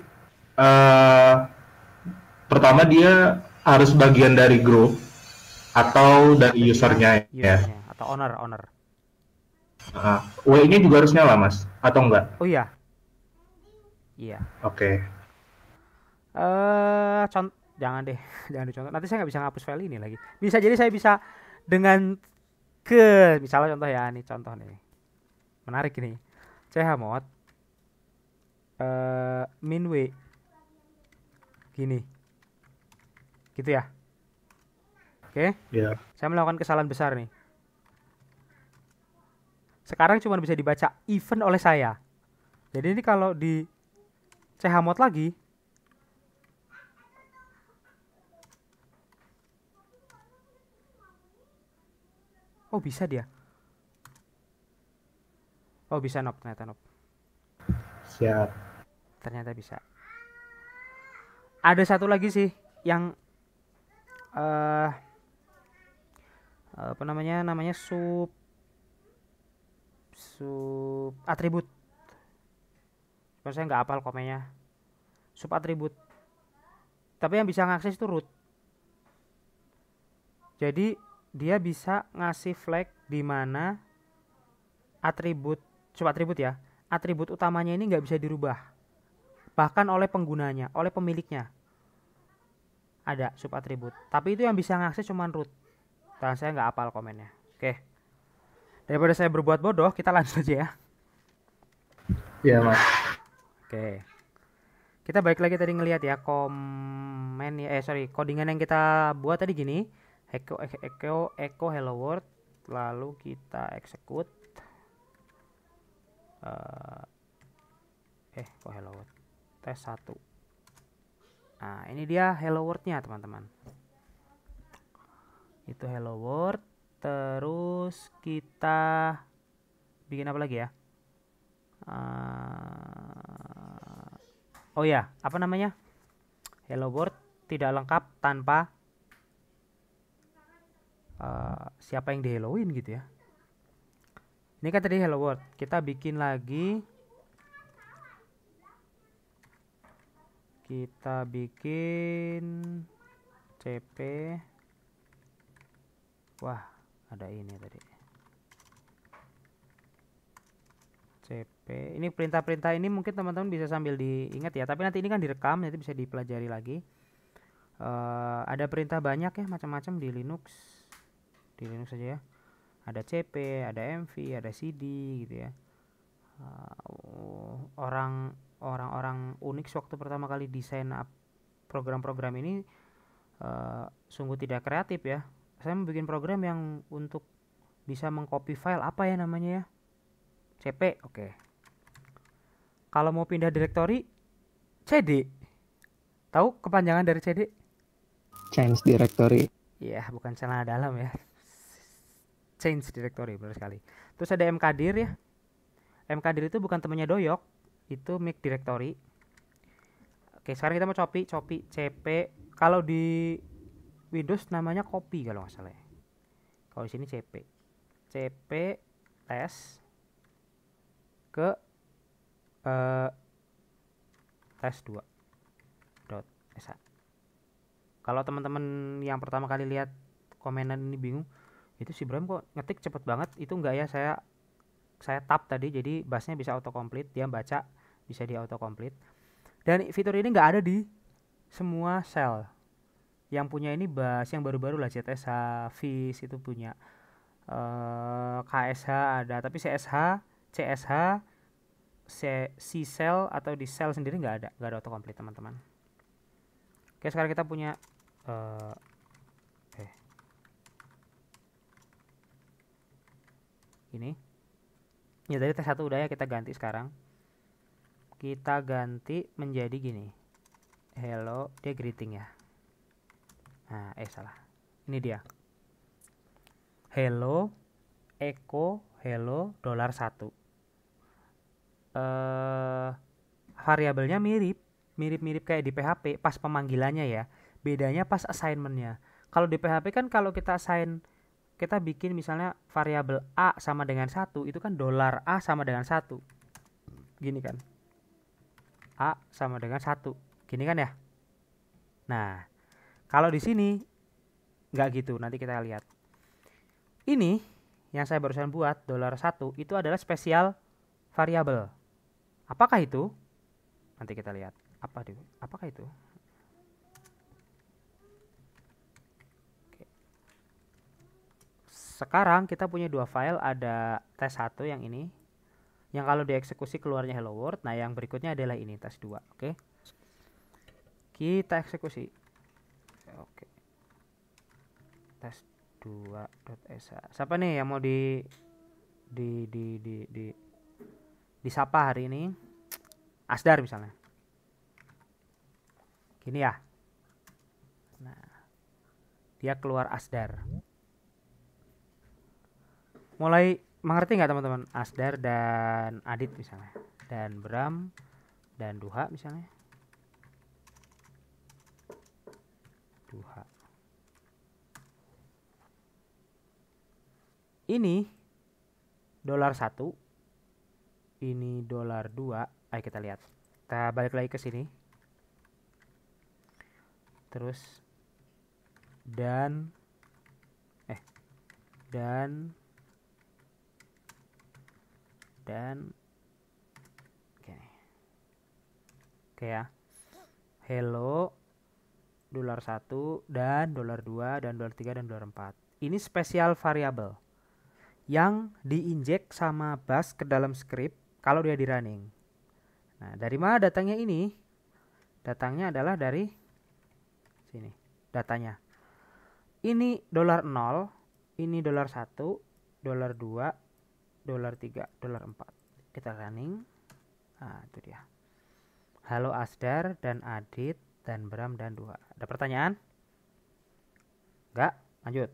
uh, pertama dia harus bagian dari grup atau dari usernya, usernya ya. Iya, iya. Atau owner owner. Uh, w ini juga harus nyala mas, atau enggak? Oh iya. Iya. Oke. Okay. Uh, eh, contoh jangan deh, jangan dicontoh. Nanti saya nggak bisa ngapus file ini lagi. Bisa jadi saya bisa dengan ke misalnya contoh ya ini contoh nih. Menarik ini. CH mod uh, min w gini gitu ya oke okay? Ya. yeah. saya melakukan kesalahan besar nih sekarang cuma bisa dibaca even oleh saya jadi ini kalau di chmod lagi Oh bisa dia. Oh bisa nop ternyata nop. Siap ternyata bisa ada satu lagi sih yang uh, apa namanya namanya sub sub atribut cuma saya nggak apal komennya sub atribut tapi yang bisa ngakses itu root jadi dia bisa ngasih flag di mana atribut sub atribut ya atribut utamanya ini nggak bisa dirubah bahkan oleh penggunanya, oleh pemiliknya. Ada sub atribut, tapi itu yang bisa ngakses cuman root. Dan saya nggak apal komennya. Oke. Daripada saya berbuat bodoh, kita lanjut aja ya. Iya, Mas. Oke. Kita balik lagi tadi ngelihat ya komen ya eh sorry, codingan yang kita buat tadi gini, echo echo echo hello world lalu kita execute uh, eh kok hello world tes 1 nah ini dia hello world nya teman-teman itu hello world terus kita bikin apa lagi ya uh, oh ya apa namanya hello world tidak lengkap tanpa uh, siapa yang di Halloween gitu ya ini kan tadi hello world kita bikin lagi kita bikin CP wah ada ini tadi CP ini perintah-perintah ini mungkin teman-teman bisa sambil diingat ya tapi nanti ini kan direkam nanti bisa dipelajari lagi uh, ada perintah banyak ya macam-macam di Linux di Linux aja ya ada CP ada MV ada CD gitu ya uh, orang orang-orang unik waktu pertama kali desain program-program ini uh, sungguh tidak kreatif ya. Saya membuat program yang untuk bisa mengcopy file apa ya namanya ya? CP, oke. Okay. Kalau mau pindah direktori, CD. Tahu kepanjangan dari CD? Change Directory. Iya, yeah, bukan celana dalam ya. Change Directory, benar sekali. Terus ada MKDir ya. MKDir itu bukan temannya Doyok, itu mic directory oke sekarang kita mau copy copy cp kalau di Windows namanya copy kalau nggak salah ya. kalau di sini cp cp test ke uh, tes 2 dot kalau teman-teman yang pertama kali lihat komenan ini bingung itu si Bram kok ngetik cepet banget itu enggak ya saya saya tap tadi jadi bassnya bisa auto complete dia baca bisa di auto complete dan fitur ini nggak ada di semua sel yang punya ini bahas yang baru-baru lah CTS FIS itu punya uh, eh, KSH ada tapi CSH, CSH, C cell atau di sel sendiri nggak ada nggak ada auto complete teman-teman. Oke sekarang kita punya uh, ini ya tadi tes satu udah ya kita ganti sekarang kita ganti menjadi gini hello dia greeting ya nah eh salah ini dia hello echo hello dolar satu eh variabelnya mirip mirip-mirip kayak di PHP pas pemanggilannya ya bedanya pas assignmentnya kalau di PHP kan kalau kita assign kita bikin misalnya variabel A sama dengan satu itu kan dolar A sama dengan satu gini kan A sama dengan 1. Gini kan ya? Nah, kalau di sini nggak gitu, nanti kita lihat. Ini yang saya barusan buat dolar 1 itu adalah spesial variabel. Apakah itu? Nanti kita lihat. Apa itu? Apakah itu? Sekarang kita punya dua file, ada tes 1 yang ini yang kalau dieksekusi keluarnya hello world. Nah, yang berikutnya adalah ini tes 2, oke. Okay? Kita eksekusi. Oke. Okay. Tes 2.sh. Siapa nih yang mau di di di di di disapa hari ini? Asdar misalnya. Gini ya. Nah. Dia keluar Asdar. Mulai mengerti nggak teman-teman Asdar dan Adit misalnya dan Bram dan Duha misalnya Duha ini dolar satu ini dolar dua ayo kita lihat kita balik lagi ke sini terus dan eh dan dan oke okay. oke okay ya hello dolar 1 dan dolar 2 dan dolar 3 dan dolar 4 ini spesial variabel yang diinjek sama bus ke dalam script kalau dia di running nah dari mana datangnya ini datangnya adalah dari sini datanya ini dolar 0 ini dolar 1 dolar 2 dolar 3 dolar 4 kita running nah itu dia halo Asdar dan Adit dan Bram dan Dua ada pertanyaan enggak lanjut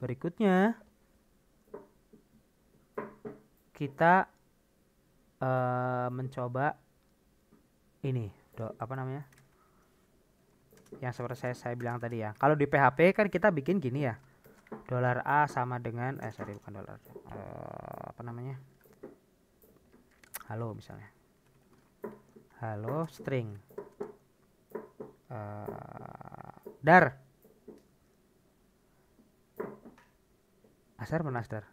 berikutnya kita uh, mencoba ini do, apa namanya yang seperti saya, saya bilang tadi ya kalau di PHP kan kita bikin gini ya dolar A sama dengan eh sorry bukan dolar uh, apa namanya halo misalnya halo string uh, dar asar menasdar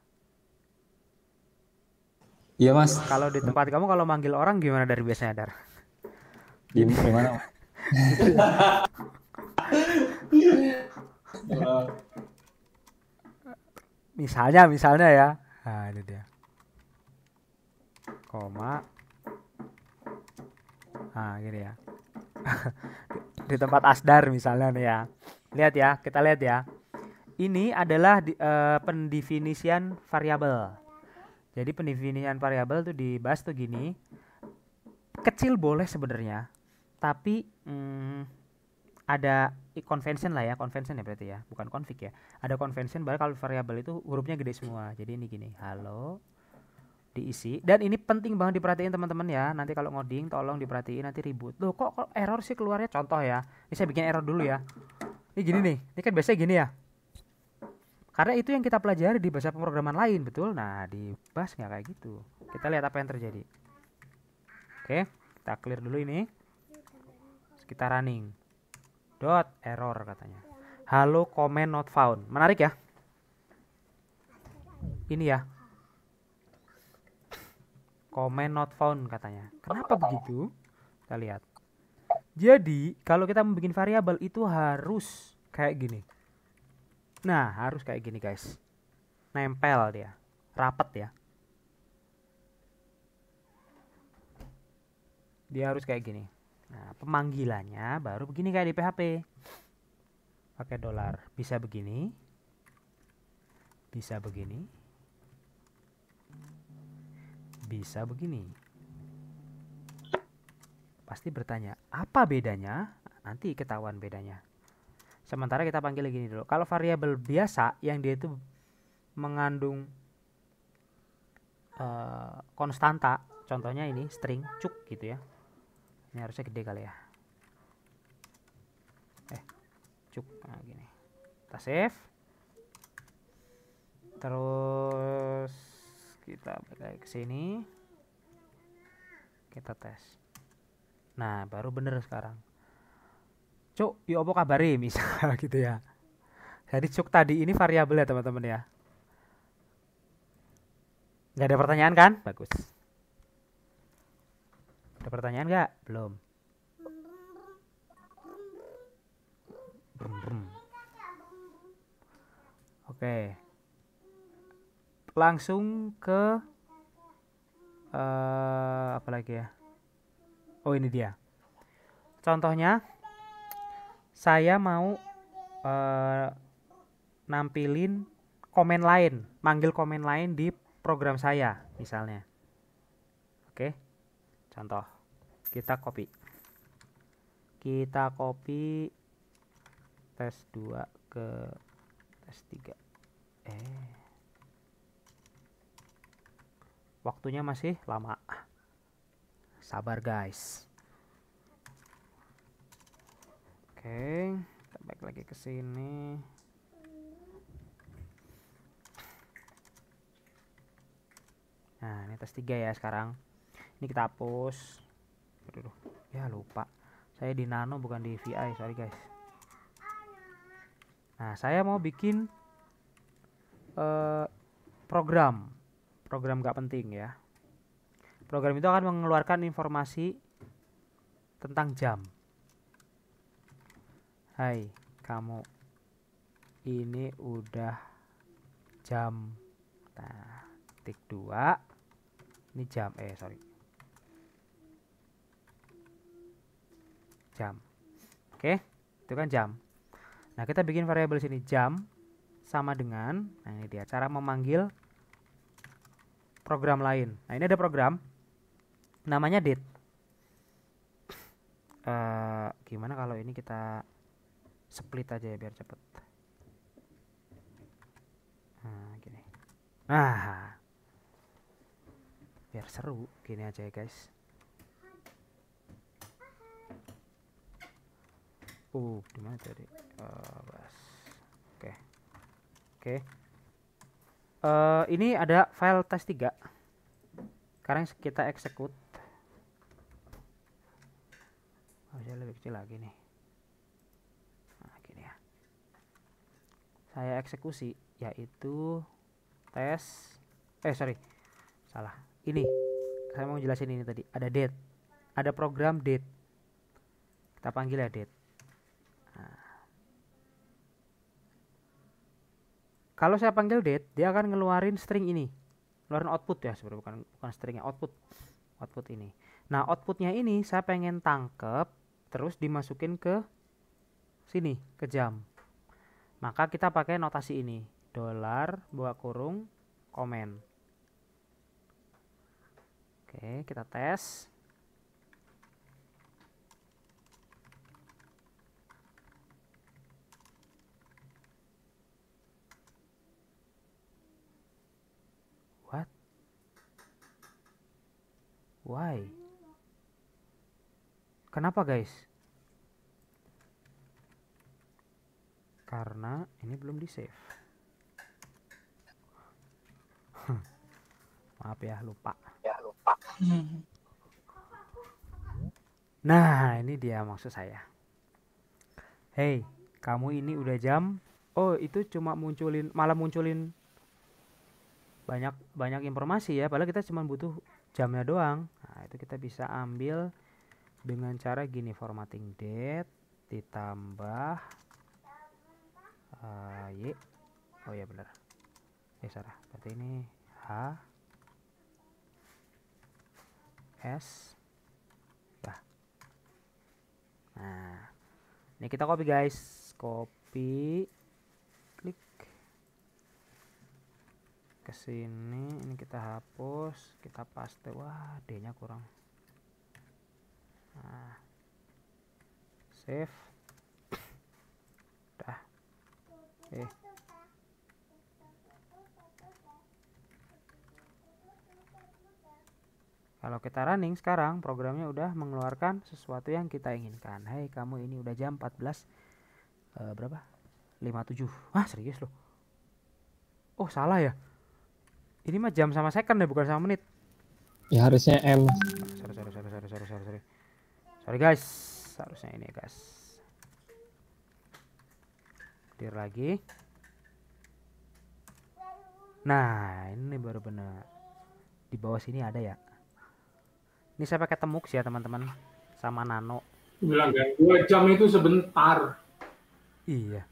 iya mas kalau di tempat kamu kalau manggil orang gimana dari biasanya dar gimana iya misalnya misalnya ya nah ini dia koma nah gini ya di tempat asdar misalnya nih ya lihat ya kita lihat ya ini adalah di, uh, pendefinisian variabel jadi pendefinisian variabel tuh dibahas tuh gini kecil boleh sebenarnya tapi hmm, ada convention lah ya convention ya berarti ya bukan config ya ada convention baru kalau variabel itu hurufnya gede semua jadi ini gini halo diisi dan ini penting banget diperhatiin teman-teman ya nanti kalau ngoding tolong diperhatiin nanti ribut loh kok, kok error sih keluarnya contoh ya ini saya bikin error dulu ya ini gini nih ini kan biasanya gini ya karena itu yang kita pelajari di bahasa pemrograman lain betul nah di bahas nggak kayak gitu kita lihat apa yang terjadi oke kita clear dulu ini kita running dot error katanya halo comment not found menarik ya ini ya comment not found katanya kenapa begitu kita lihat jadi kalau kita bikin variabel itu harus kayak gini nah harus kayak gini guys nempel dia rapat ya dia harus kayak gini Nah, pemanggilannya baru begini kayak di PHP. Pakai dolar. Bisa begini. Bisa begini. Bisa begini. Pasti bertanya, apa bedanya? Nanti ketahuan bedanya. Sementara kita panggil gini dulu. Kalau variabel biasa yang dia itu mengandung uh, konstanta, contohnya ini string cuk gitu ya ini harusnya gede kali ya eh cuk nah, gini kita save terus kita balik ke sini kita tes nah baru bener sekarang cuk yuk apa kabari misal gitu ya jadi cuk tadi ini variabel ya teman-teman ya nggak ada pertanyaan kan bagus ada pertanyaan nggak? Belum. Oke okay. Oke. Langsung ke uh, apa lagi ya? Oh ini dia. Contohnya, saya mau uh, nampilin komen lain, manggil komen lain di program saya misalnya contoh kita copy kita copy tes 2 ke tes 3 eh waktunya masih lama sabar guys oke kita balik lagi ke sini nah ini tes 3 ya sekarang ini kita hapus ya lupa saya di nano bukan di VI sorry guys nah saya mau bikin eh, program program gak penting ya program itu akan mengeluarkan informasi tentang jam Hai kamu ini udah jam nah, tik 2 ini jam eh sorry jam. Oke, itu kan jam. Nah, kita bikin variabel sini jam sama dengan nah ini dia cara memanggil program lain. Nah, ini ada program namanya date. Uh, gimana kalau ini kita split aja ya biar cepet. Nah, gini. Nah, biar seru gini aja ya guys uh dimana tadi uh, oke okay. oke okay. uh, eh, ini ada file test 3 sekarang kita execute harusnya oh, lebih kecil lagi nih nah gini ya saya eksekusi yaitu tes eh sorry salah ini saya mau jelasin ini tadi ada date ada program date kita panggil ya date Kalau saya panggil date, dia akan ngeluarin string ini. Ngeluarin output ya sebenarnya bukan bukan stringnya output. Output ini. Nah, outputnya ini saya pengen tangkep terus dimasukin ke sini, ke jam. Maka kita pakai notasi ini. Dolar buah kurung komen. Oke, kita tes. Why? Kenapa guys? Karena ini belum di save. Maaf ya lupa. Ya lupa. nah ini dia maksud saya. Hey, kamu ini udah jam? Oh itu cuma munculin malah munculin banyak banyak informasi ya. Padahal kita cuma butuh jamnya doang nah itu kita bisa ambil dengan cara gini formatting date ditambah uh, y oh ya benar ya salah berarti ini h s ya. nah ini kita copy guys copy ke sini ini kita hapus kita paste wah D nya kurang nah save dah eh Kalau kita running sekarang programnya udah mengeluarkan sesuatu yang kita inginkan. Hai hey, kamu ini udah jam 14 uh, eh, berapa? 57. Wah serius loh. Oh salah ya. Ini mah jam sama second ya bukan sama menit. Ya harusnya M. Sorry sorry sorry sorry sorry sorry sorry. guys, harusnya ini guys. Clear lagi. Nah, ini baru benar. Di bawah sini ada ya. Ini saya pakai temuk sih ya teman-teman sama Nano. Bilang kan, dua jam itu sebentar. Iya.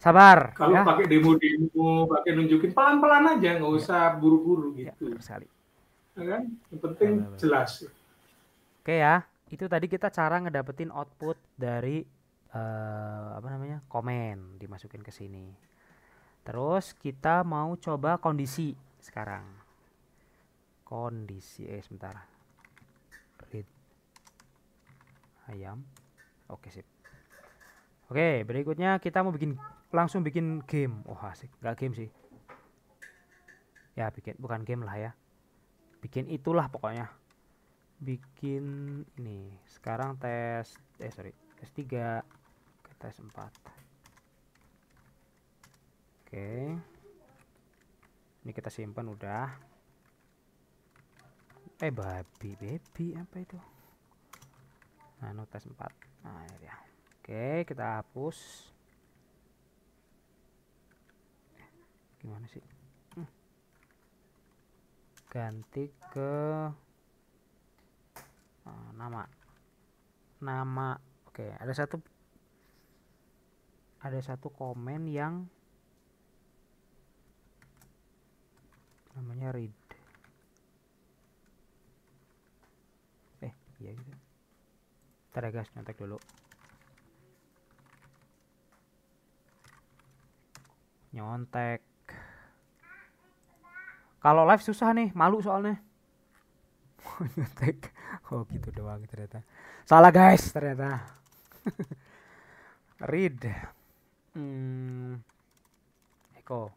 Sabar. Kalau ya. pakai demo-demo, pakai nunjukin pelan-pelan aja, nggak iya. usah buru-buru iya, gitu. ya. gitu. Ya, sekali. Nah, kan? Yang penting ya, jelas. Oke ya, itu tadi kita cara ngedapetin output dari uh, apa namanya komen dimasukin ke sini. Terus kita mau coba kondisi sekarang. Kondisi eh sebentar. Read ayam. Oke sip. Oke, berikutnya kita mau bikin langsung bikin game oh asik nggak game sih ya bikin bukan game lah ya bikin itulah pokoknya bikin ini sekarang tes eh sorry tes 3 ke tes 4 oke ini kita simpan udah eh babi baby apa itu anu, nah no, tes 4 nah ya oke kita hapus gimana sih ganti ke eh, nama nama oke ada satu ada satu komen yang namanya read eh iya gitu ntar ya guys nyontek dulu nyontek kalau live susah nih, malu soalnya. oh gitu doang ternyata. Salah guys ternyata. Read. Hmm. Eko.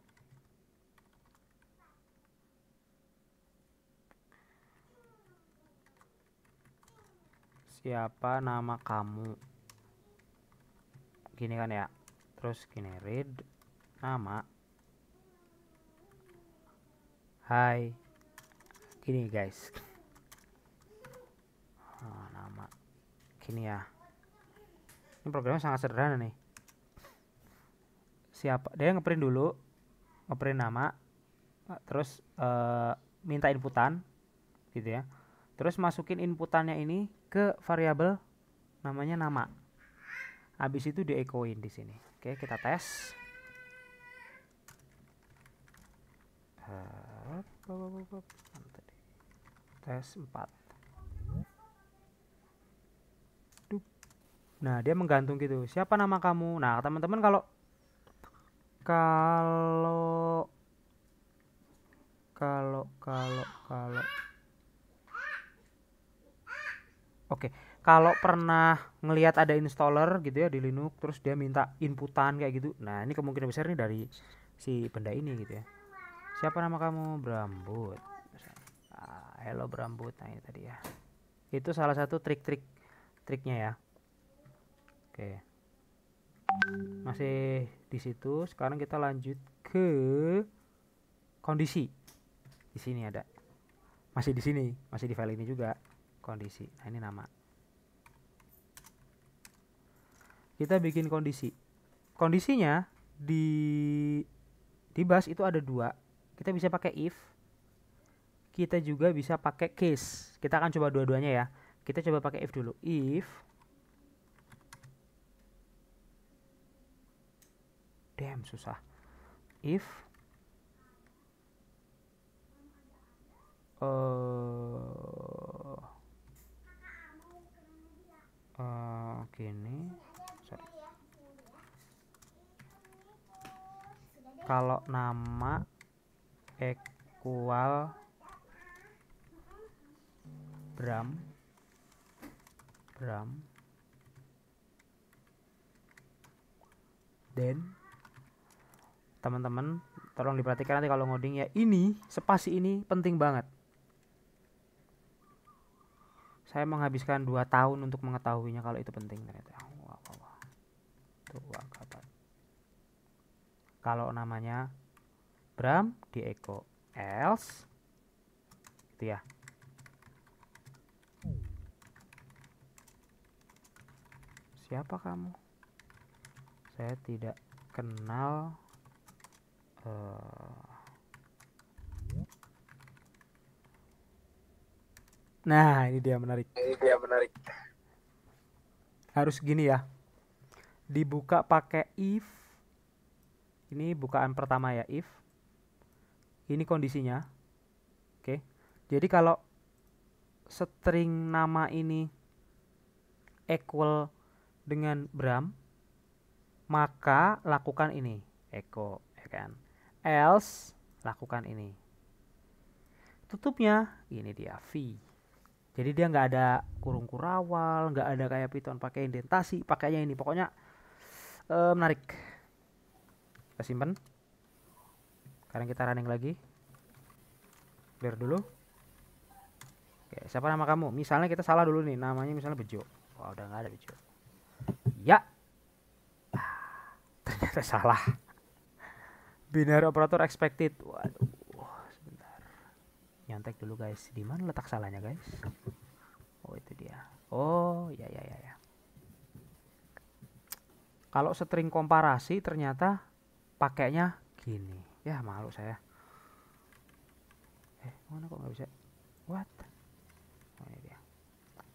Siapa nama kamu? Gini kan ya. Terus gini read nama Hai gini guys oh, nama gini ya ini programnya sangat sederhana nih siapa dia ngeprint dulu ngeprint nama terus uh, minta inputan gitu ya terus masukin inputannya ini ke variabel namanya nama habis itu di echoin di sini oke kita tes uh, tes 4 Duh. nah dia menggantung gitu siapa nama kamu nah teman-teman kalau kalau kalau kalau kalau oke kalau pernah ngelihat ada installer gitu ya di Linux terus dia minta inputan kayak gitu nah ini kemungkinan besar ini dari si benda ini gitu ya siapa nama kamu berambut ah, hello berambut nah ini tadi ya itu salah satu trik-trik triknya ya oke masih di situ sekarang kita lanjut ke kondisi di sini ada masih di sini masih di file ini juga kondisi nah ini nama kita bikin kondisi kondisinya di di bus itu ada dua kita bisa pakai if kita juga bisa pakai case kita akan coba dua-duanya ya kita coba pakai if dulu if damn susah if uh, uh, gini sorry kalau nama equal gram gram then teman-teman tolong diperhatikan nanti kalau ngoding ya ini spasi ini penting banget saya menghabiskan 2 tahun untuk mengetahuinya kalau itu penting ternyata wah, wah, wah. Tuh, wah, kalau namanya Bram di Eko else gitu ya siapa kamu saya tidak kenal uh, Nah, ini dia menarik. Ini dia menarik. Harus gini ya. Dibuka pakai if. Ini bukaan pertama ya if ini kondisinya oke jadi kalau string nama ini equal dengan Bram maka lakukan ini echo ya kan else lakukan ini tutupnya ini dia v jadi dia nggak ada kurung kurawal nggak ada kayak python pakai indentasi pakainya ini pokoknya e, menarik kita simpan sekarang kita running lagi clear dulu Oke, siapa nama kamu misalnya kita salah dulu nih namanya misalnya Bejo wah udah nggak ada Bejo ya ah, ternyata salah binary operator expected waduh sebentar nyantek dulu guys di mana letak salahnya guys oh itu dia oh ya ya ya ya kalau string komparasi ternyata pakainya gini ya malu saya eh mana kok nggak bisa what oh, ini dia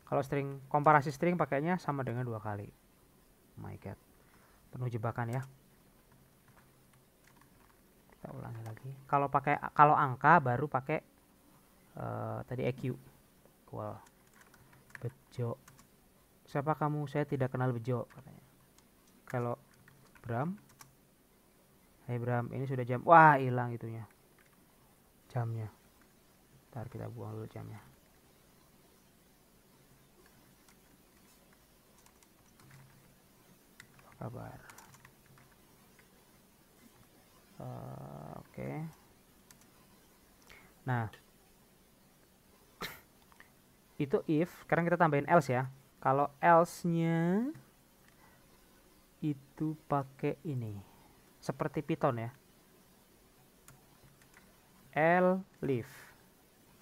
kalau string komparasi string pakainya sama dengan dua kali oh my god penuh jebakan ya kita ulangi lagi kalau pakai kalau angka baru pakai uh, tadi EQ equal bejo siapa kamu saya tidak kenal bejo katanya kalau Bram Abraham, ini sudah jam. Wah, hilang itunya. Jamnya. Ntar kita buang dulu jamnya. Apa kabar? Uh, Oke. Okay. Nah, itu if, sekarang kita tambahin else ya. Kalau else-nya itu pakai ini seperti Python ya. L leaf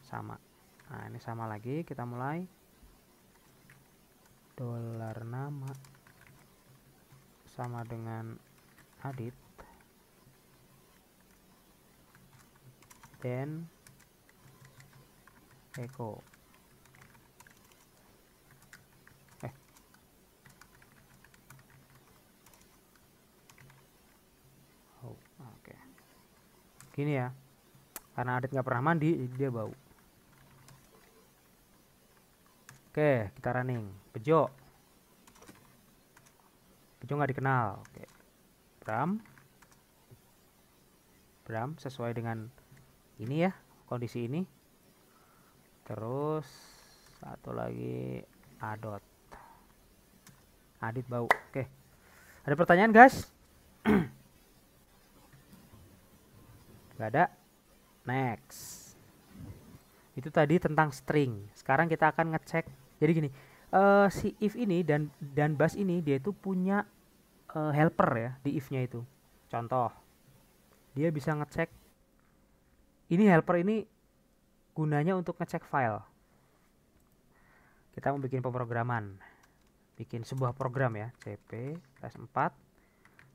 sama. Nah, ini sama lagi, kita mulai. Dolar nama sama dengan adit. Then Eko. gini ya karena Adit nggak pernah mandi dia bau oke kita running pejo, pejo nggak dikenal oke Bram Bram sesuai dengan ini ya kondisi ini terus satu lagi Adot Adit bau oke ada pertanyaan guys nggak ada next itu tadi tentang string sekarang kita akan ngecek jadi gini uh, si if ini dan dan bus ini dia itu punya uh, helper ya di if-nya itu contoh dia bisa ngecek ini helper ini gunanya untuk ngecek file kita mau bikin pemrograman bikin sebuah program ya cp kelas 4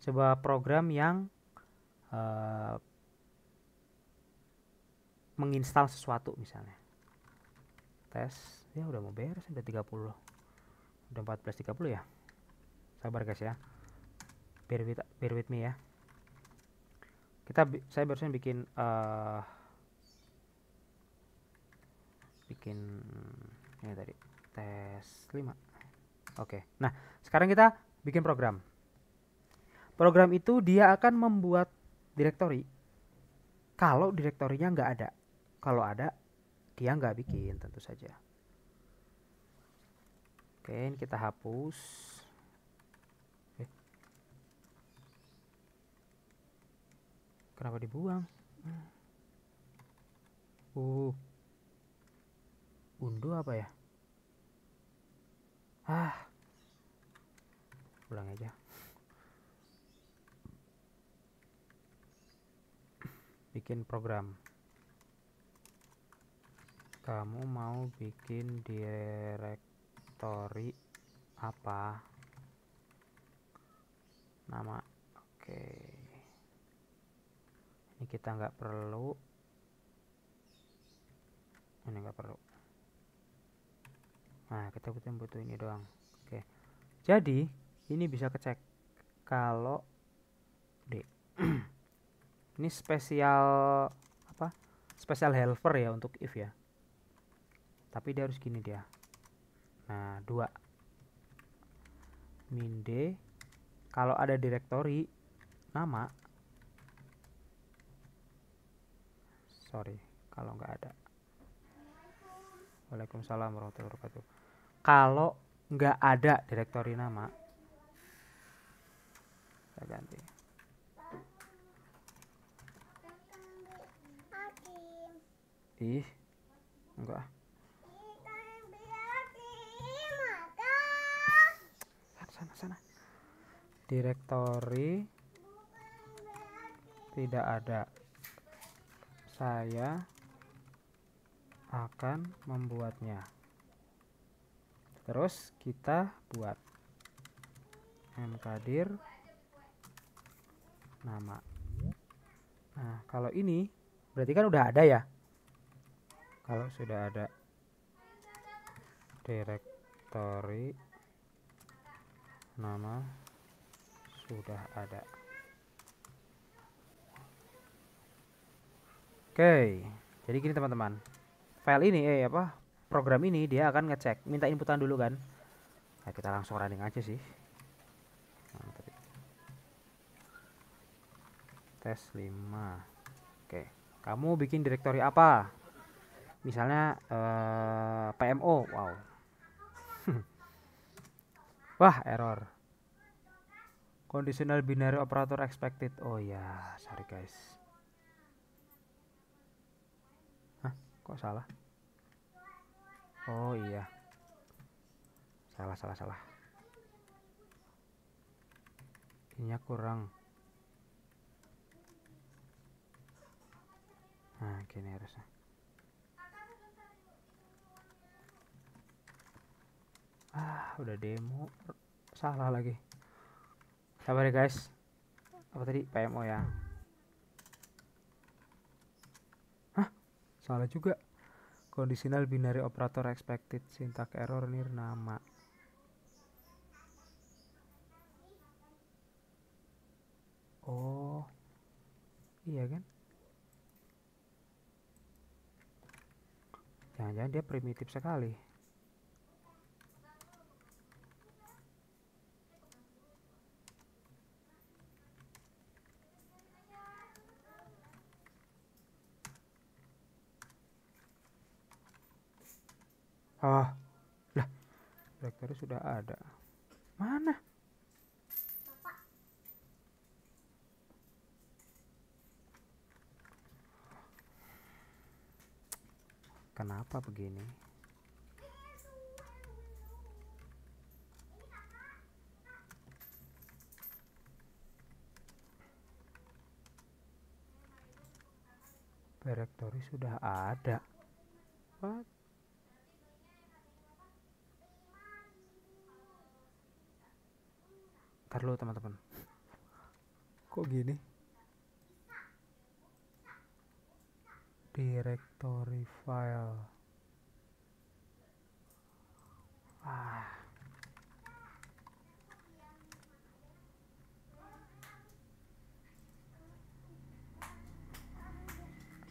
sebuah program yang uh, menginstal sesuatu misalnya tes ya udah mau beres udah 30 udah 30 ya sabar guys ya bear with, bear with me ya kita saya barusan bikin uh, bikin ini tadi tes 5 oke okay. nah sekarang kita bikin program program itu dia akan membuat direktori kalau direktorinya nggak ada kalau ada dia nggak bikin tentu saja oke ini kita hapus oke. Eh. kenapa dibuang uh unduh apa ya ah pulang aja bikin program kamu mau bikin direktori apa nama oke ini kita nggak perlu ini nggak perlu nah kita butuh butuh ini doang oke jadi ini bisa kecek kalau d ini spesial apa spesial helper ya untuk if ya tapi dia harus gini dia nah dua min d kalau ada direktori nama sorry kalau nggak ada Waalaikumsalam warahmatullahi wabarakatuh kalau nggak ada direktori nama saya ganti ih enggak direktori tidak ada saya akan membuatnya terus kita buat mkdir nama nah kalau ini berarti kan udah ada ya kalau sudah ada direktori nama udah ada oke jadi gini teman-teman file ini eh apa program ini dia akan ngecek minta inputan dulu kan nah, kita langsung running aja sih nah, tes 5 oke kamu bikin direktori apa misalnya eh, PMO wow wah error Conditional binary operator expected. Oh ya, sorry guys. Hah, kok salah? Oh iya. Salah, salah, salah. Ini kurang. Nah, gini harusnya. Ah, udah demo. Salah lagi sabar ya guys apa tadi PMO ya Hah? salah juga conditional binary operator expected sintak error nama. oh iya kan jangan-jangan dia primitif sekali ah lah direkturnya sudah ada mana kenapa begini Direktori sudah ada. What? Ntar lo teman-teman. Kok gini? Directory file. Ah.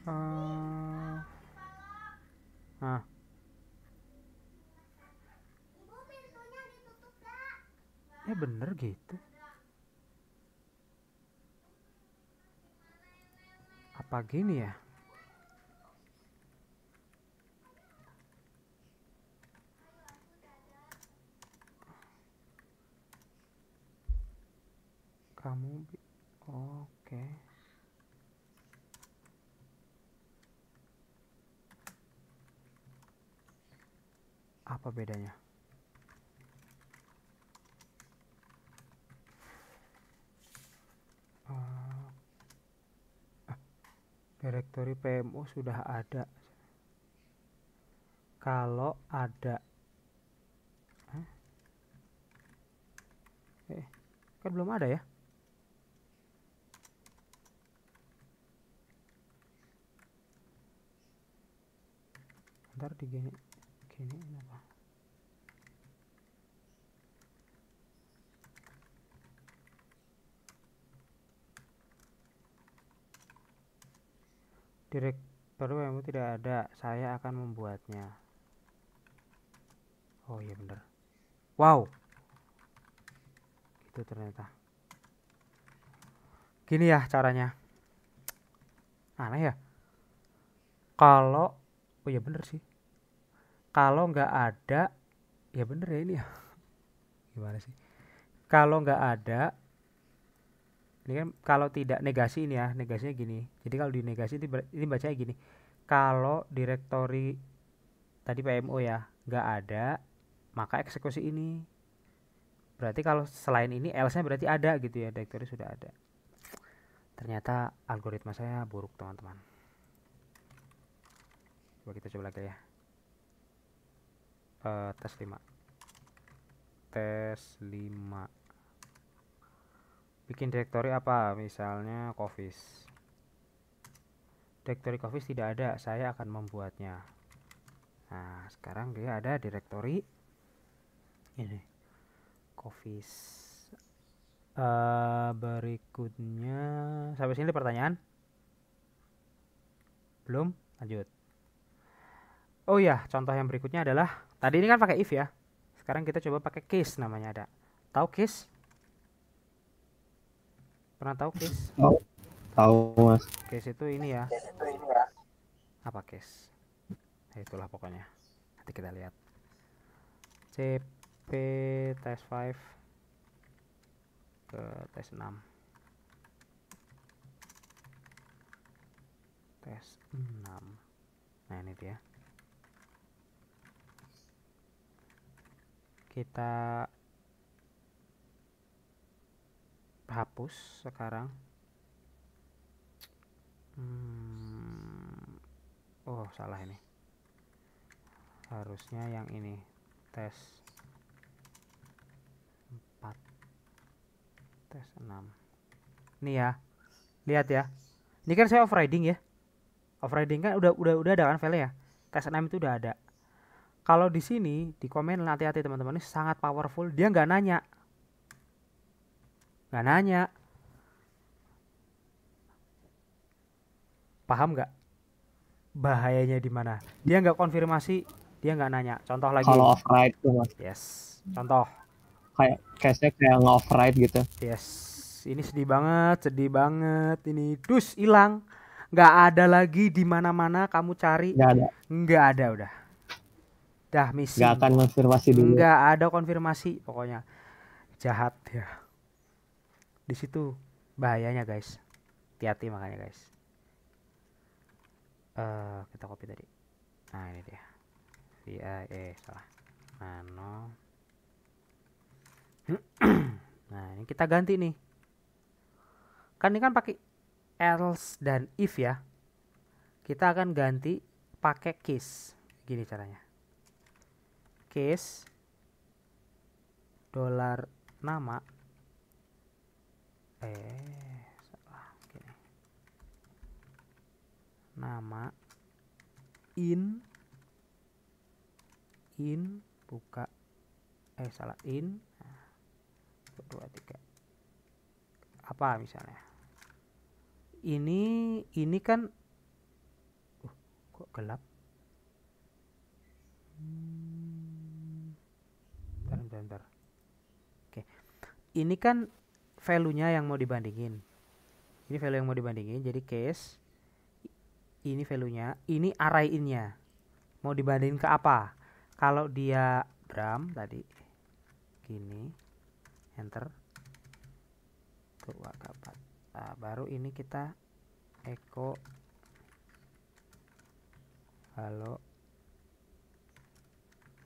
Ah. ah. ya bener gitu apa gini ya kamu oke okay. apa bedanya direktori PMU sudah ada kalau ada eh kan belum ada ya ntar digini gini kenapa direktur yang tidak ada saya akan membuatnya oh iya bener wow itu ternyata gini ya caranya aneh ya kalau oh iya bener sih kalau nggak ada ya bener ya ini ya gimana sih kalau nggak ada ini kan kalau tidak negasi ini ya negasinya gini jadi kalau di negasi ini, ini bacanya gini kalau direktori tadi PMO ya nggak ada maka eksekusi ini berarti kalau selain ini else nya berarti ada gitu ya direktori sudah ada ternyata algoritma saya buruk teman-teman coba kita coba lagi ya eh, tes 5 tes 5 bikin direktori apa misalnya covis direktori covis tidak ada saya akan membuatnya nah sekarang dia ada direktori ini covis uh, eh, berikutnya sampai sini pertanyaan belum lanjut oh ya contoh yang berikutnya adalah tadi ini kan pakai if ya sekarang kita coba pakai case namanya ada tahu case Pernah tahu kes Oh, tahu mas. kes ya. itu ini ya. Apa kes ya, itulah pokoknya. Nanti kita lihat. CP test 5 ke test 6. test 6. Nah, ini dia. Kita hapus sekarang hmm, oh salah ini harusnya yang ini tes 4 tes 6 ini ya lihat ya ini kan saya overriding ya overriding kan udah udah udah ada kan file ya tes 6 itu udah ada kalau di sini di komen hati-hati teman-teman ini sangat powerful dia nggak nanya nggak nanya paham nggak bahayanya di mana dia nggak konfirmasi dia nggak nanya contoh lagi kalau override tuh mas yes contoh kayak case kayak nge override gitu yes ini sedih banget sedih banget ini dus hilang nggak ada lagi di mana mana kamu cari nggak ada nggak ada udah dah misi nggak akan konfirmasi dulu nggak ada konfirmasi pokoknya jahat ya di situ bahayanya guys hati-hati makanya guys uh, kita copy tadi nah ini dia via eh salah nano nah ini kita ganti nih kan ini kan pakai else dan if ya kita akan ganti pakai case gini caranya case dolar nama eh salah gini nama in in buka eh salah in satu dua tiga apa misalnya ini ini kan uh, kok gelap hmm, bentar bentar oke ini kan value-nya yang mau dibandingin ini value yang mau dibandingin jadi case ini value-nya ini array in-nya mau dibandingin ke apa kalau dia drum tadi gini enter tuh kapat, nah, baru ini kita echo halo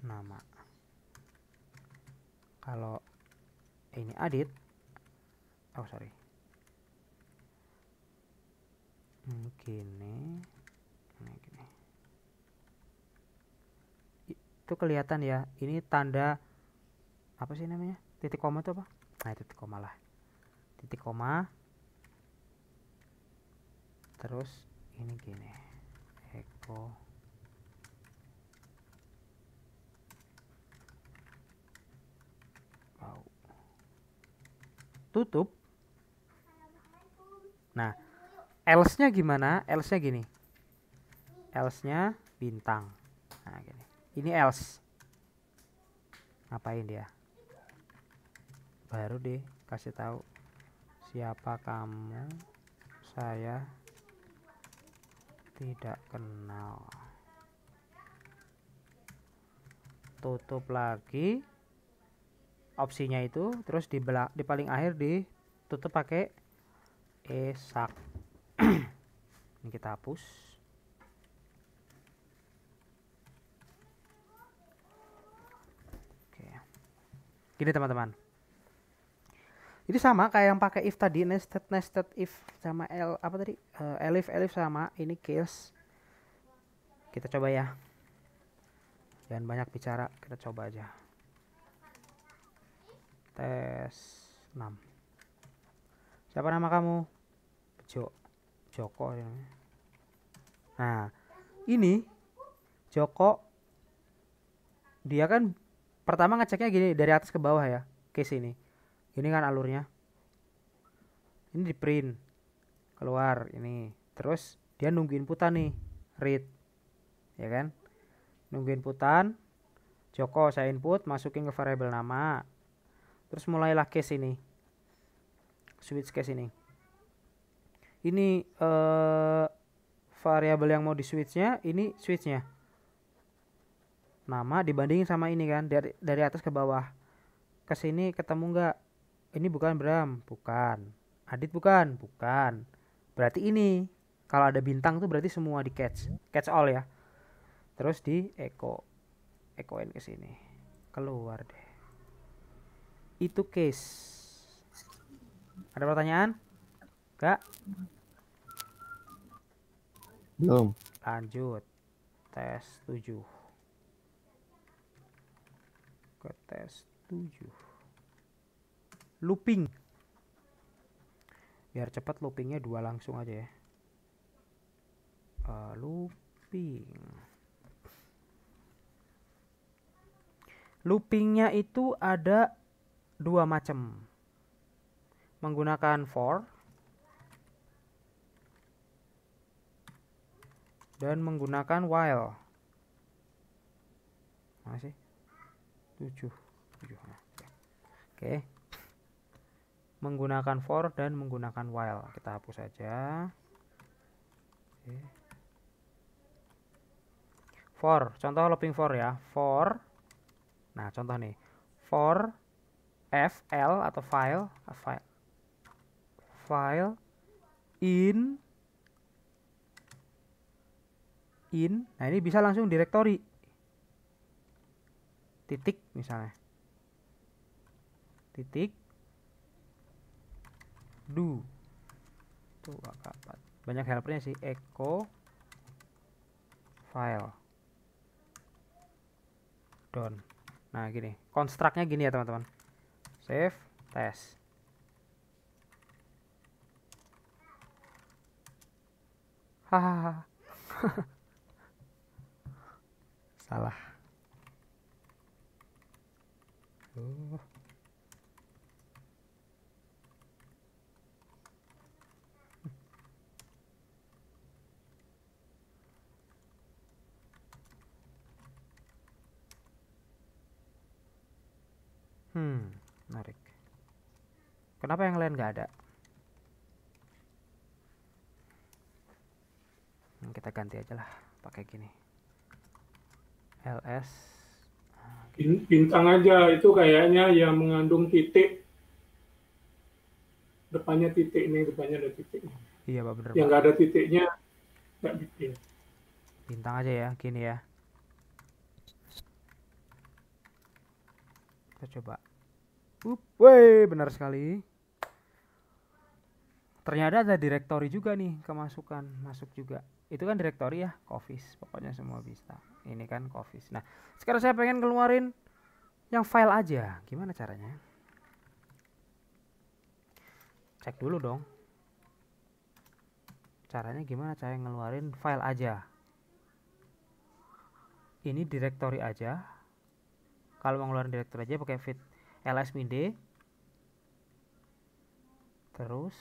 nama kalau ini edit oh sorry mungkin gini ini gini itu kelihatan ya ini tanda apa sih namanya titik koma itu apa nah titik koma lah titik koma terus ini gini eko wow tutup Nah, else-nya gimana? Else-nya gini. Else-nya bintang. Nah, gini. Ini else. Ngapain dia? Baru deh kasih tahu siapa kamu saya tidak kenal. Tutup lagi opsinya itu, terus di, belak, di paling akhir ditutup pakai esak ini kita hapus oke gini teman-teman jadi sama kayak yang pakai if tadi nested nested if sama l apa tadi uh, elif elif sama ini case kita coba ya jangan banyak bicara kita coba aja tes 6 siapa nama kamu Jo Joko ya. Nah, ini Joko dia kan pertama ngeceknya gini dari atas ke bawah ya, ke sini. Ini kan alurnya. Ini di print. Keluar ini. Terus dia nungguin putan nih, read. Ya kan? Nungguin putan. Joko saya input, masukin ke variable nama. Terus mulailah case ini. Switch case ini ini uh, variabel yang mau di switchnya ini switchnya nama dibandingin sama ini kan dari dari atas ke bawah ke sini ketemu nggak ini bukan Bram bukan Adit bukan bukan berarti ini kalau ada bintang tuh berarti semua di catch catch all ya terus di echo echoin ke sini keluar deh itu case ada pertanyaan enggak belum. Lanjut. Tes 7. Ke tes 7. Looping. Biar cepat loopingnya dua langsung aja ya. Uh, looping. Loopingnya itu ada dua macam. Menggunakan for dan menggunakan while masih 7 7 oke menggunakan for dan menggunakan while kita hapus saja for contoh looping for ya for nah contoh nih for fl atau file file in nah ini bisa langsung direktori titik misalnya titik do tuh apa banyak helpernya sih echo file done nah gini konstruknya gini ya teman-teman save test hahaha salah oh. Hmm, menarik. Kenapa yang lain nggak ada? Hmm, kita ganti aja lah pakai gini. LS bintang aja itu kayaknya ya mengandung titik depannya titik nih depannya ada titik iya pak benar. yang nggak ada titiknya nggak bikin bintang aja ya gini ya kita coba up wey benar sekali ternyata ada direktori juga nih kemasukan masuk juga itu kan direktori ya office pokoknya semua bisa ini kan COVID. Nah, sekarang saya pengen keluarin yang file aja. Gimana caranya? Cek dulu dong. Caranya gimana cara ngeluarin file aja? Ini directory aja. Kalau mau ngeluarin directory aja pakai fit ls d Terus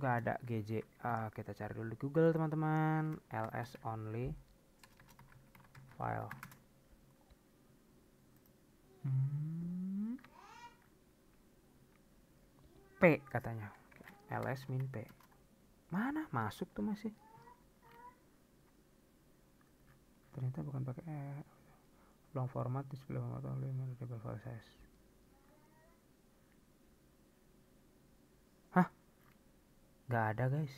nggak ada Uh, kita cari dulu di Google teman-teman ls only file hmm. p katanya ls min p mana masuk tuh masih ternyata bukan pakai eh, long format display format only manageable file size gak ada guys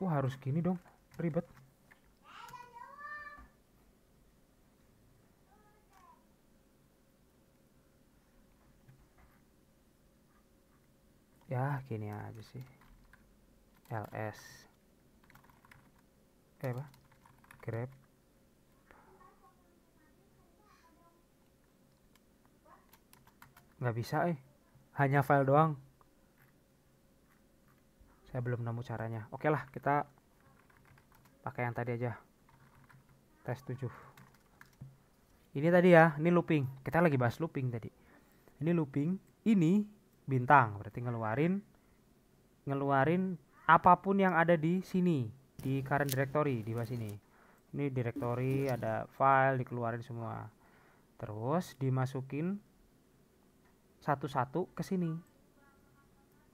wah harus gini dong ribet ya gini aja sih ls eh apa grab nggak bisa eh hanya file doang saya belum nemu caranya oke okay lah kita pakai yang tadi aja tes 7 ini tadi ya ini looping kita lagi bahas looping tadi ini looping ini bintang berarti ngeluarin ngeluarin apapun yang ada di sini di current directory di bawah sini ini directory ada file dikeluarin semua terus dimasukin satu-satu ke sini.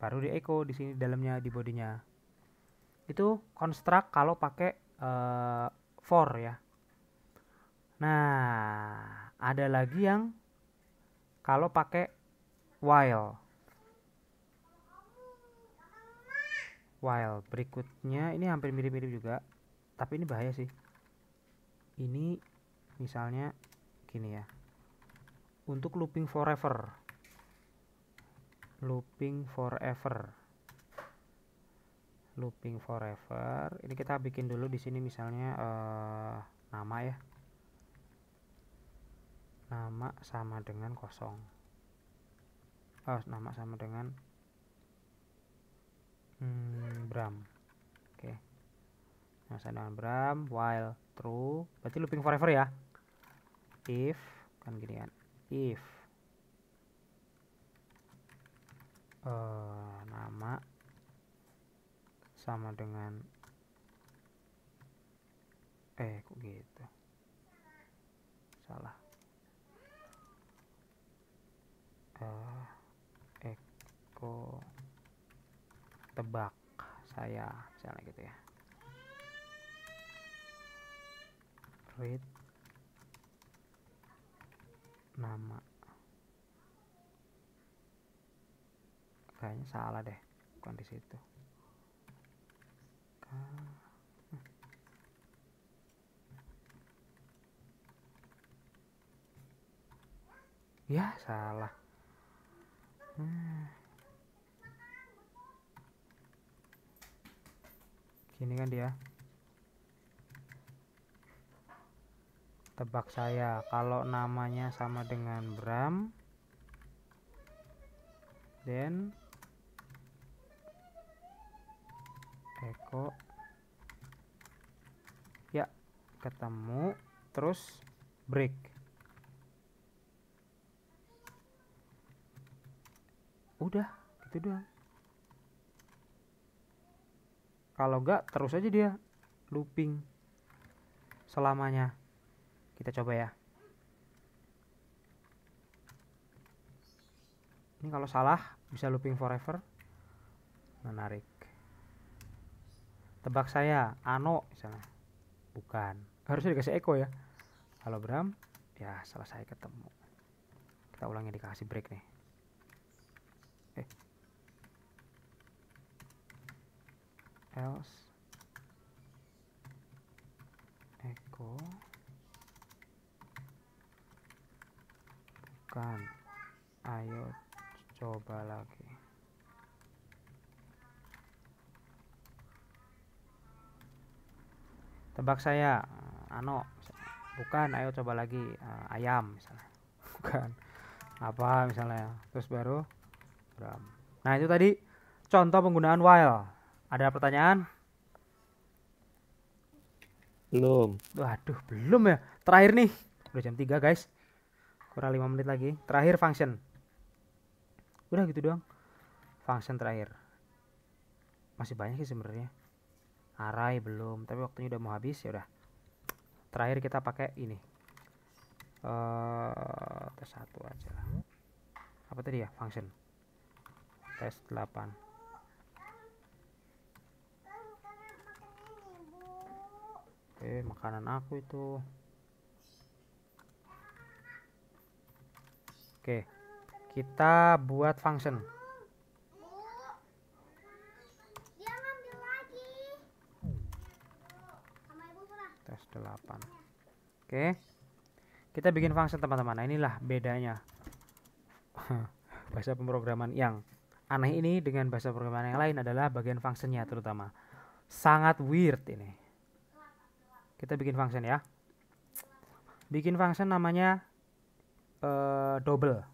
Baru di echo di sini dalamnya di bodinya. Itu konstrak kalau pakai uh, for ya. Nah, ada lagi yang kalau pakai while. While berikutnya ini hampir mirip-mirip juga, tapi ini bahaya sih. Ini misalnya gini ya. Untuk looping forever looping forever looping forever ini kita bikin dulu di sini misalnya eh, nama ya nama sama dengan kosong oh nama sama dengan hmm, Bram oke okay. nama sama dengan Bram while true berarti looping forever ya if kan gini kan if Eh, nama sama dengan eh kok gitu salah e, Eko tebak saya misalnya gitu ya read nama kayaknya salah deh bukan di situ ya salah hmm. gini kan dia tebak saya kalau namanya sama dengan Bram then Eko ya ketemu terus break udah gitu doang kalau enggak terus aja dia looping selamanya kita coba ya ini kalau salah bisa looping forever menarik tebak saya Ano misalnya bukan harusnya dikasih Eko ya halo Bram ya selesai ketemu kita ulangi dikasih break nih eh else Eko bukan ayo coba lagi tebak saya ano bukan ayo coba lagi uh, ayam misalnya bukan apa misalnya terus baru nah itu tadi contoh penggunaan while ada pertanyaan belum waduh belum ya terakhir nih udah jam 3 guys kurang 5 menit lagi terakhir function udah gitu doang function terakhir masih banyak sih sebenarnya arai belum tapi waktunya udah mau habis ya udah terakhir kita pakai ini uh, tes satu aja lah apa tadi ya function tes 8 eh makanan aku itu oke kita buat function tes 8 oke kita bikin function teman-teman nah inilah bedanya bahasa pemrograman yang aneh ini dengan bahasa pemrograman yang lain adalah bagian functionnya terutama sangat weird ini kita bikin function ya bikin function namanya uh, double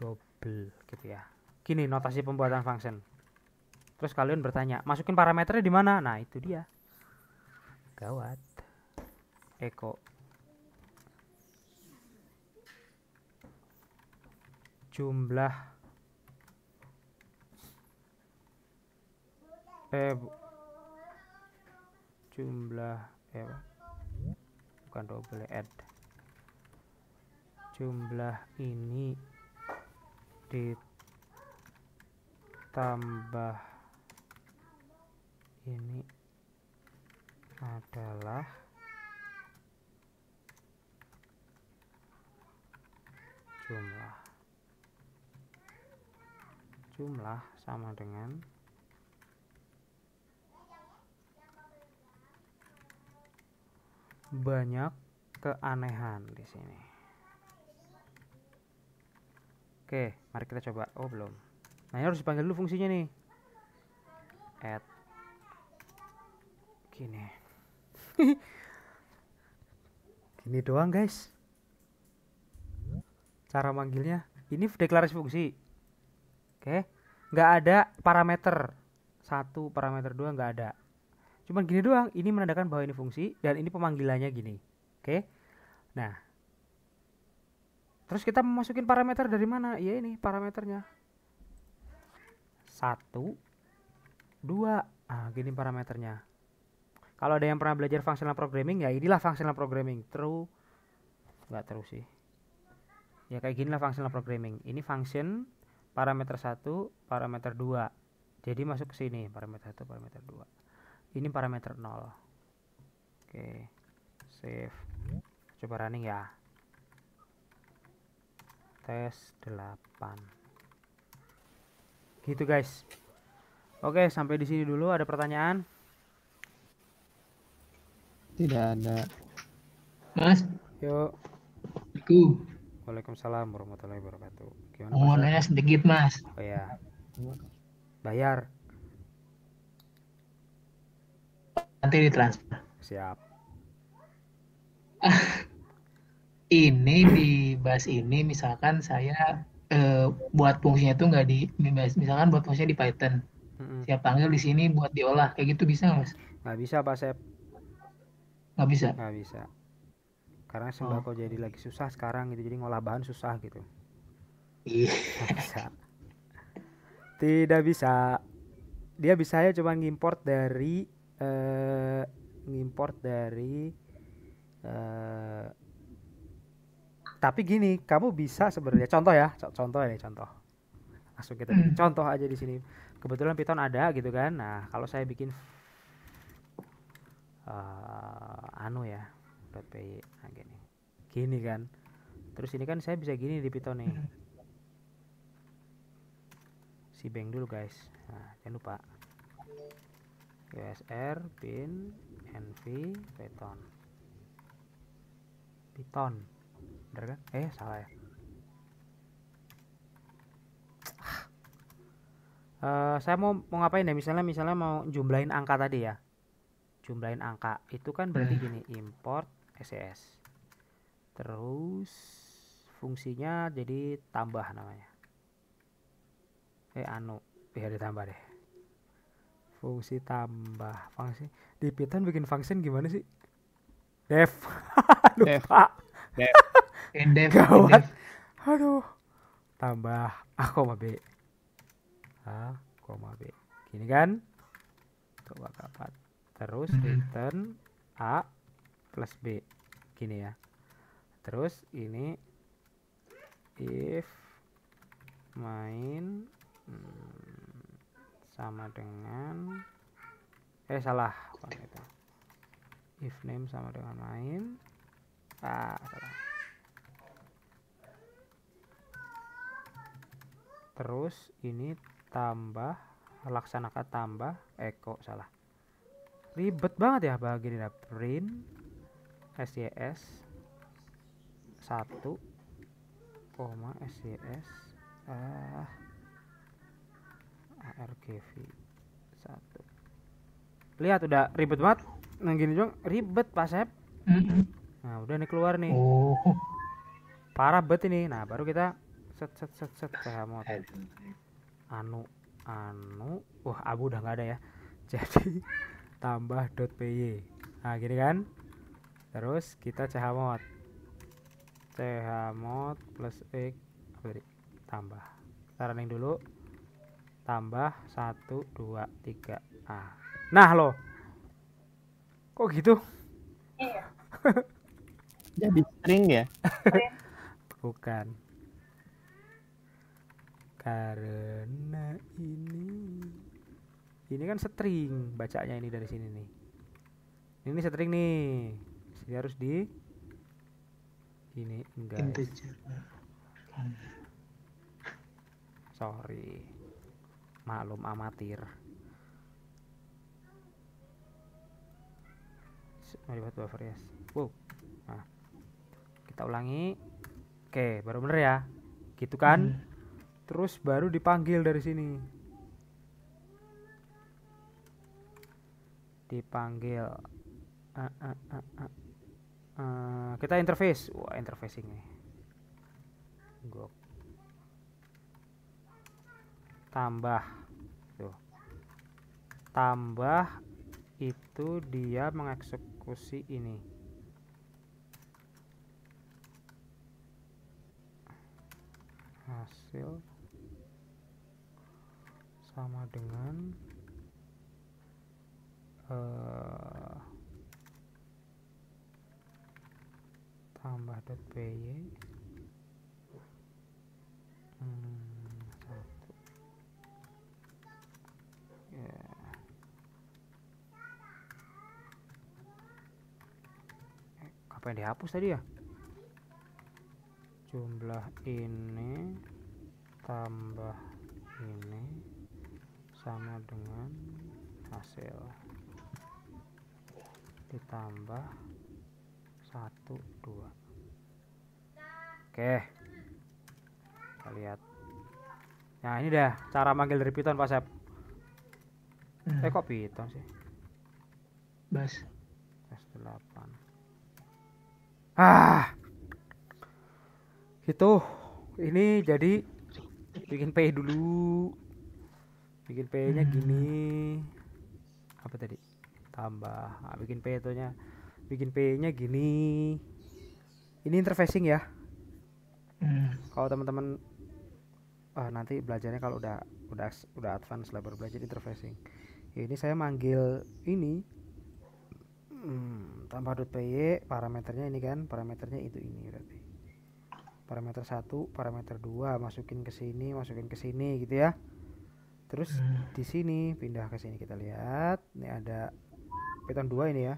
double gitu ya gini notasi pembuatan function terus kalian bertanya masukin parameternya di mana nah itu dia gawat Eko jumlah eh jumlah eh bukan double add jumlah ini ditambah ini adalah jumlah jumlah sama dengan banyak keanehan di sini. Oke, mari kita coba. Oh, belum. Nah, ini harus dipanggil dulu fungsinya nih. Add. Gini. Gini doang guys. Cara manggilnya. Ini deklarasi fungsi. Oke. Okay. Nggak ada parameter. Satu parameter dua nggak ada. Cuman gini doang. Ini menandakan bahwa ini fungsi. Dan ini pemanggilannya gini. Oke. Nah. Terus kita memasukin parameter dari mana? Ya ini parameternya. Satu. Dua. Ah gini parameternya kalau ada yang pernah belajar functional programming ya inilah functional programming true nggak terus sih ya kayak gini ginilah functional programming ini function parameter 1 parameter 2 jadi masuk ke sini parameter 1 parameter 2 ini parameter nol oke save coba running ya tes 8 gitu guys oke sampai di sini dulu ada pertanyaan tidak ada. Mas. Yuk. Aku. Waalaikumsalam warahmatullahi wabarakatuh. Gimana? Mau nanya sedikit, Mas. Oh ya. Bayar. Nanti ditransfer. Siap. ini di bus ini misalkan saya eh, buat fungsinya itu nggak di misalkan buat fungsinya di Python. Mm -hmm. Siap panggil di sini buat diolah kayak gitu bisa, Mas? Nggak bisa, Pak Sep nggak bisa nggak bisa karena sembako oh. jadi lagi susah sekarang gitu jadi ngolah bahan susah gitu iya bisa tidak bisa dia bisa ya coba ngimport dari uh, ngimport dari uh, tapi gini kamu bisa sebenarnya contoh ya contoh ya contoh langsung kita hmm. contoh aja di sini kebetulan Python ada gitu kan nah kalau saya bikin uh, anu ya PP nah, gini gini kan terus ini kan saya bisa gini di Python nih si bank dulu guys nah, jangan lupa usr pin nv python python bener kan eh salah ya Uh, saya mau mau ngapain ya misalnya misalnya mau jumlahin angka tadi ya jumlahin angka itu kan berarti hmm. gini import SES e terus fungsinya jadi tambah namanya eh anu biar ditambah deh fungsi tambah fungsi di Python bikin function gimana sih def lupa eh, dev gawat aduh tambah a koma b a koma b gini kan coba kapat terus return a plus b gini ya terus ini if main hmm, sama dengan eh salah itu if name sama dengan main ah salah terus ini tambah laksanakan tambah eko salah ribet banget ya bagi ini print SCS 1 koma SCS ah ARGV 1 lihat udah ribet banget nah gini dong ribet pak Sep nah udah nih keluar nih oh. parah bet ini nah baru kita set set set set ke mod anu anu wah abu udah nggak ada ya jadi tambah dot py nah gini kan terus kita chmod chmod plus x sorry, tambah kita running dulu tambah 1 2 3 nah nah loh kok gitu iya jadi string ya bukan karena ini ini kan string bacanya ini dari sini nih ini string nih jadi harus di ini enggak ya? integer sorry maklum amatir mari buat buffer yes wow nah kita ulangi oke baru bener ya gitu kan hmm. terus baru dipanggil dari sini dipanggil uh, uh, uh, uh, uh, kita interface wah interfacing nih gok tambah tuh tambah itu dia mengeksekusi ini hasil sama dengan Eh, tambah dot py apa yang dihapus tadi ya jumlah ini tambah ini sama dengan hasil ditambah satu dua, oke kita lihat nah ini dah cara manggil dari Python Pak Sep nah. eh kok Python sih bas Bas 8 ah gitu, ini jadi bikin PE dulu bikin PE nya hmm. gini apa tadi tambah nah, bikin p itu nya bikin p nya gini ini interfacing ya hmm. kalau teman-teman ah, nanti belajarnya kalau udah udah udah advance lah baru belajar interfacing ya, ini saya manggil ini hmm, tambah dot py parameternya ini kan parameternya itu ini berarti parameter satu parameter dua masukin ke sini masukin ke sini gitu ya terus hmm. di sini pindah ke sini kita lihat ini ada Python 2 ini ya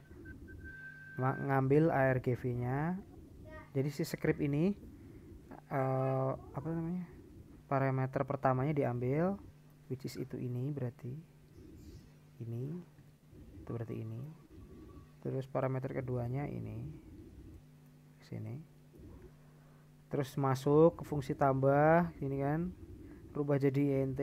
ngambil argv nya jadi si script ini uh, apa namanya parameter pertamanya diambil which is itu ini berarti ini itu berarti ini terus parameter keduanya ini sini terus masuk ke fungsi tambah ini kan rubah jadi int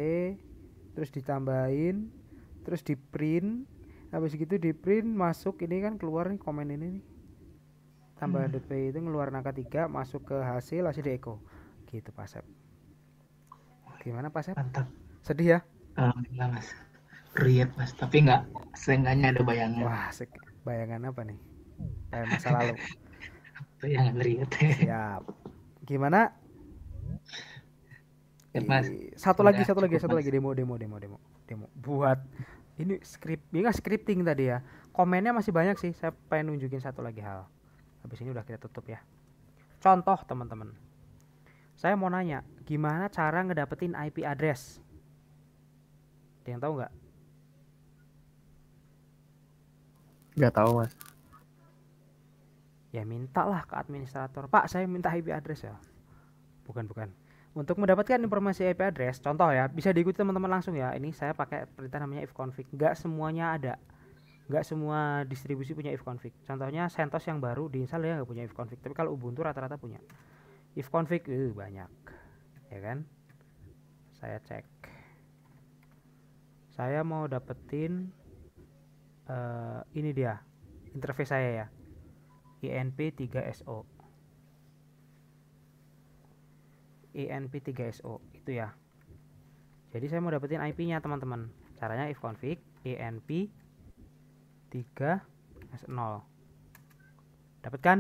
terus ditambahin terus di print habis gitu di print masuk ini kan keluar nih komen ini nih tambah hmm. DP itu ngeluar angka 3 masuk ke hasil hasil di gitu Pak Sep gimana Pak Sep mantap sedih ya alhamdulillah mas riet mas tapi nggak seenggaknya ada bayangan wah bayangan apa nih eh, masa lalu bayangan riet ya gimana ya, mas. satu lagi satu lagi satu lagi demo demo demo demo demo buat ini script ini gak scripting tadi ya komennya masih banyak sih saya pengen nunjukin satu lagi hal habis ini udah kita tutup ya contoh teman-teman saya mau nanya gimana cara ngedapetin IP address ada yang tahu nggak nggak tahu mas ya mintalah ke administrator pak saya minta IP address ya bukan bukan untuk mendapatkan informasi IP address, contoh ya, bisa diikuti teman-teman langsung ya. Ini saya pakai perintah namanya ifconfig. Gak semuanya ada. gak semua distribusi punya ifconfig. Contohnya CentOS yang baru diinstal ya nggak punya ifconfig. Tapi kalau Ubuntu rata-rata punya. ifconfig uh, eh, banyak. Ya kan? Saya cek. Saya mau dapetin uh, ini dia interface saya ya. INP3SO. inp e 3 so itu ya jadi saya mau dapetin IP nya teman-teman caranya if config enp 3 0 dapatkan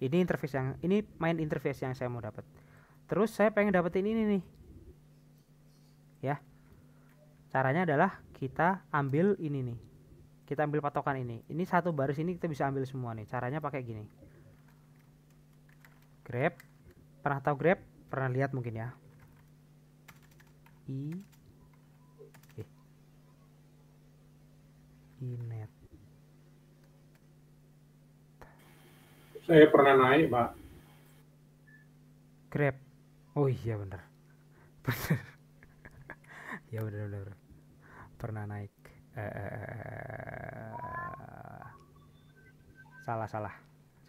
ini interface yang ini main interface yang saya mau dapat terus saya pengen dapetin ini nih ya caranya adalah kita ambil ini nih kita ambil patokan ini ini satu baris ini kita bisa ambil semua nih caranya pakai gini grab pernah tahu grab pernah lihat mungkin ya i eh. inet saya pernah naik pak grab oh iya bener bener ya bener bener pernah naik eh, eh, eh, salah salah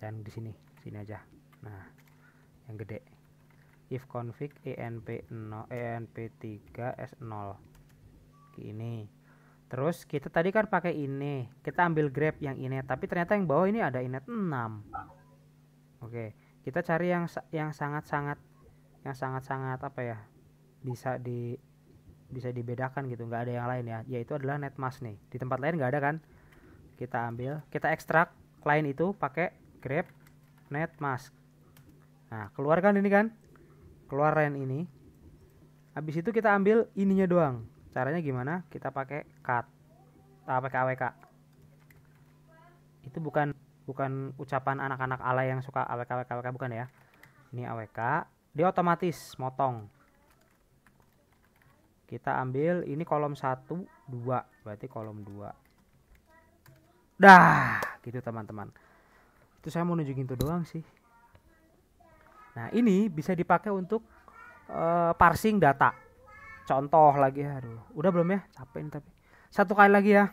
jangan di sini sini aja nah yang gede if config enp 0 enp 3 s0 ini terus kita tadi kan pakai ini kita ambil grab yang ini tapi ternyata yang bawah ini ada inet 6 oke kita cari yang yang sangat-sangat yang sangat-sangat apa ya bisa di bisa dibedakan gitu nggak ada yang lain ya yaitu adalah netmask nih di tempat lain nggak ada kan kita ambil kita ekstrak klien itu pakai grab netmask nah keluarkan ini kan keluar ren ini habis itu kita ambil ininya doang caranya gimana kita pakai cut ah, pakai awk itu bukan bukan ucapan anak-anak ala yang suka awk awk awk bukan ya ini awk dia otomatis motong kita ambil ini kolom 1 2 berarti kolom 2 dah gitu teman-teman itu saya mau nunjukin itu doang sih Nah, ini bisa dipakai untuk uh, parsing data. Contoh lagi, aduh, udah belum ya? Capek ini tapi. Satu kali lagi ya.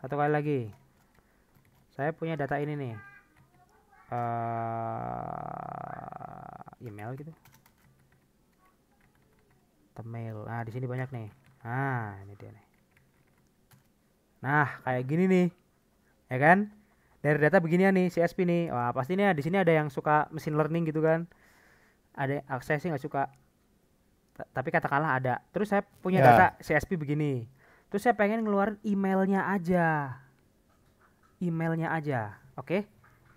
Satu kali lagi. Saya punya data ini nih. Uh, email gitu. temel Nah, di sini banyak nih. Nah, ini dia nih. Nah, kayak gini nih. Ya kan? dari data beginian nih CSP nih wah pasti nih di sini ada yang suka mesin learning gitu kan ada aksesnya sih nggak suka tapi katakanlah ada terus saya punya yeah. data CSP begini terus saya pengen ngeluarin emailnya aja emailnya aja oke okay?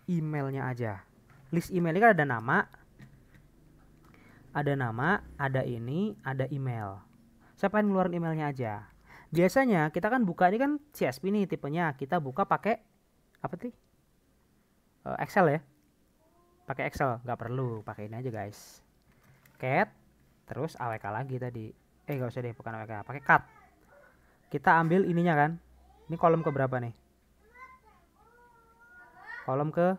emailnya aja list emailnya kan ada nama ada nama ada ini ada email saya pengen ngeluarin emailnya aja biasanya kita kan buka ini kan CSP nih tipenya kita buka pakai apa sih eh, uh, Excel ya pakai Excel nggak perlu pakai ini aja guys cat terus AWK lagi tadi eh nggak usah deh bukan AWK pakai cut kita ambil ininya kan ini kolom ke berapa nih kolom ke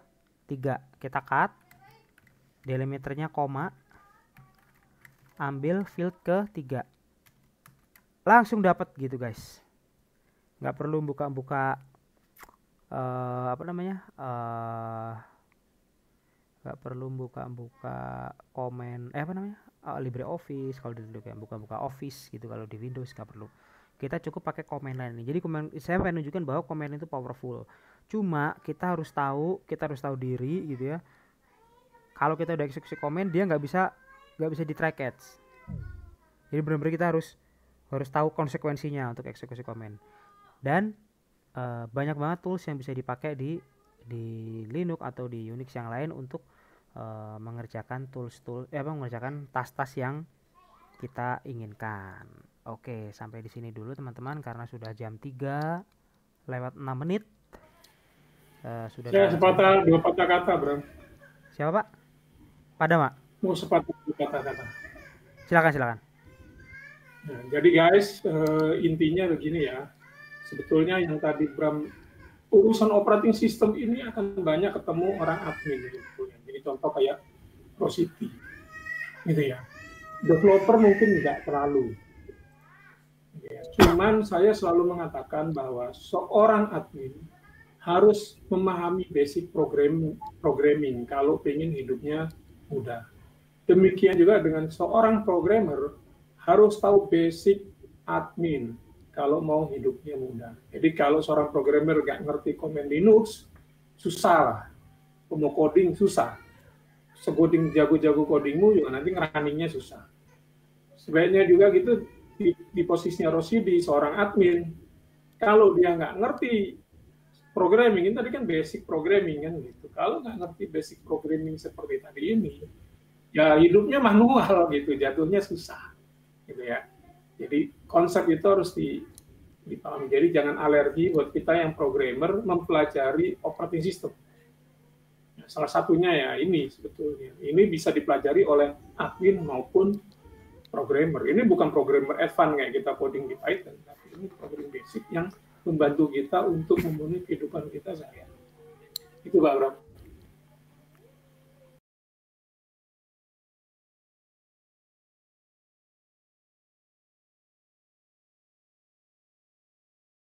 tiga. kita cut delimiternya koma ambil field ke tiga. langsung dapat gitu guys nggak perlu buka-buka uh, apa namanya eh, nggak gak perlu buka-buka komen eh apa namanya uh, eh, LibreOffice kalau di ya buka-buka Office gitu kalau di Windows gak perlu kita cukup pakai komen lain ini. Jadi komen saya pengen nunjukin bahwa komen itu powerful. Cuma kita harus tahu, kita harus tahu diri gitu ya. Kalau kita udah eksekusi komen dia nggak bisa nggak bisa di track ads Jadi benar-benar kita harus harus tahu konsekuensinya untuk eksekusi komen Dan Eh, banyak banget tools yang bisa dipakai di di Linux atau di Unix yang lain untuk uh, mengerjakan tools tool eh apa mengerjakan tas-tas yang kita inginkan. Oke, sampai di sini dulu teman-teman karena sudah jam 3 lewat 6 menit. Uh, sudah Saya sepatah dua patah kata, Bro. Siapa, Pak? Pada, Pak. Mau oh, sepatah dua patah kata. Silakan, silakan. Nah, jadi guys, uh, intinya begini ya sebetulnya yang tadi Bram urusan operating system ini akan banyak ketemu orang admin gitu Jadi contoh kayak ProCity, gitu ya. Developer mungkin nggak terlalu. Ya. Cuman saya selalu mengatakan bahwa seorang admin harus memahami basic program programming kalau ingin hidupnya mudah. Demikian juga dengan seorang programmer harus tahu basic admin kalau mau hidupnya mudah. Jadi kalau seorang programmer nggak ngerti command Linux, susah lah. Mau coding susah. Segoding jago-jago codingmu juga nanti ngeraningnya susah. Sebaiknya juga gitu di, di posisinya Rosidi seorang admin, kalau dia nggak ngerti programming ini tadi kan basic programming kan gitu. Kalau nggak ngerti basic programming seperti tadi ini, ya hidupnya manual gitu, jatuhnya susah gitu ya jadi konsep itu harus dipahami. Jadi jangan alergi buat kita yang programmer mempelajari operating system. Nah, salah satunya ya ini sebetulnya. Ini bisa dipelajari oleh admin maupun programmer. Ini bukan programmer advance kayak kita coding di Python, tapi ini programming basic yang membantu kita untuk memenuhi kehidupan kita sehari-hari. Itu Pak Bram.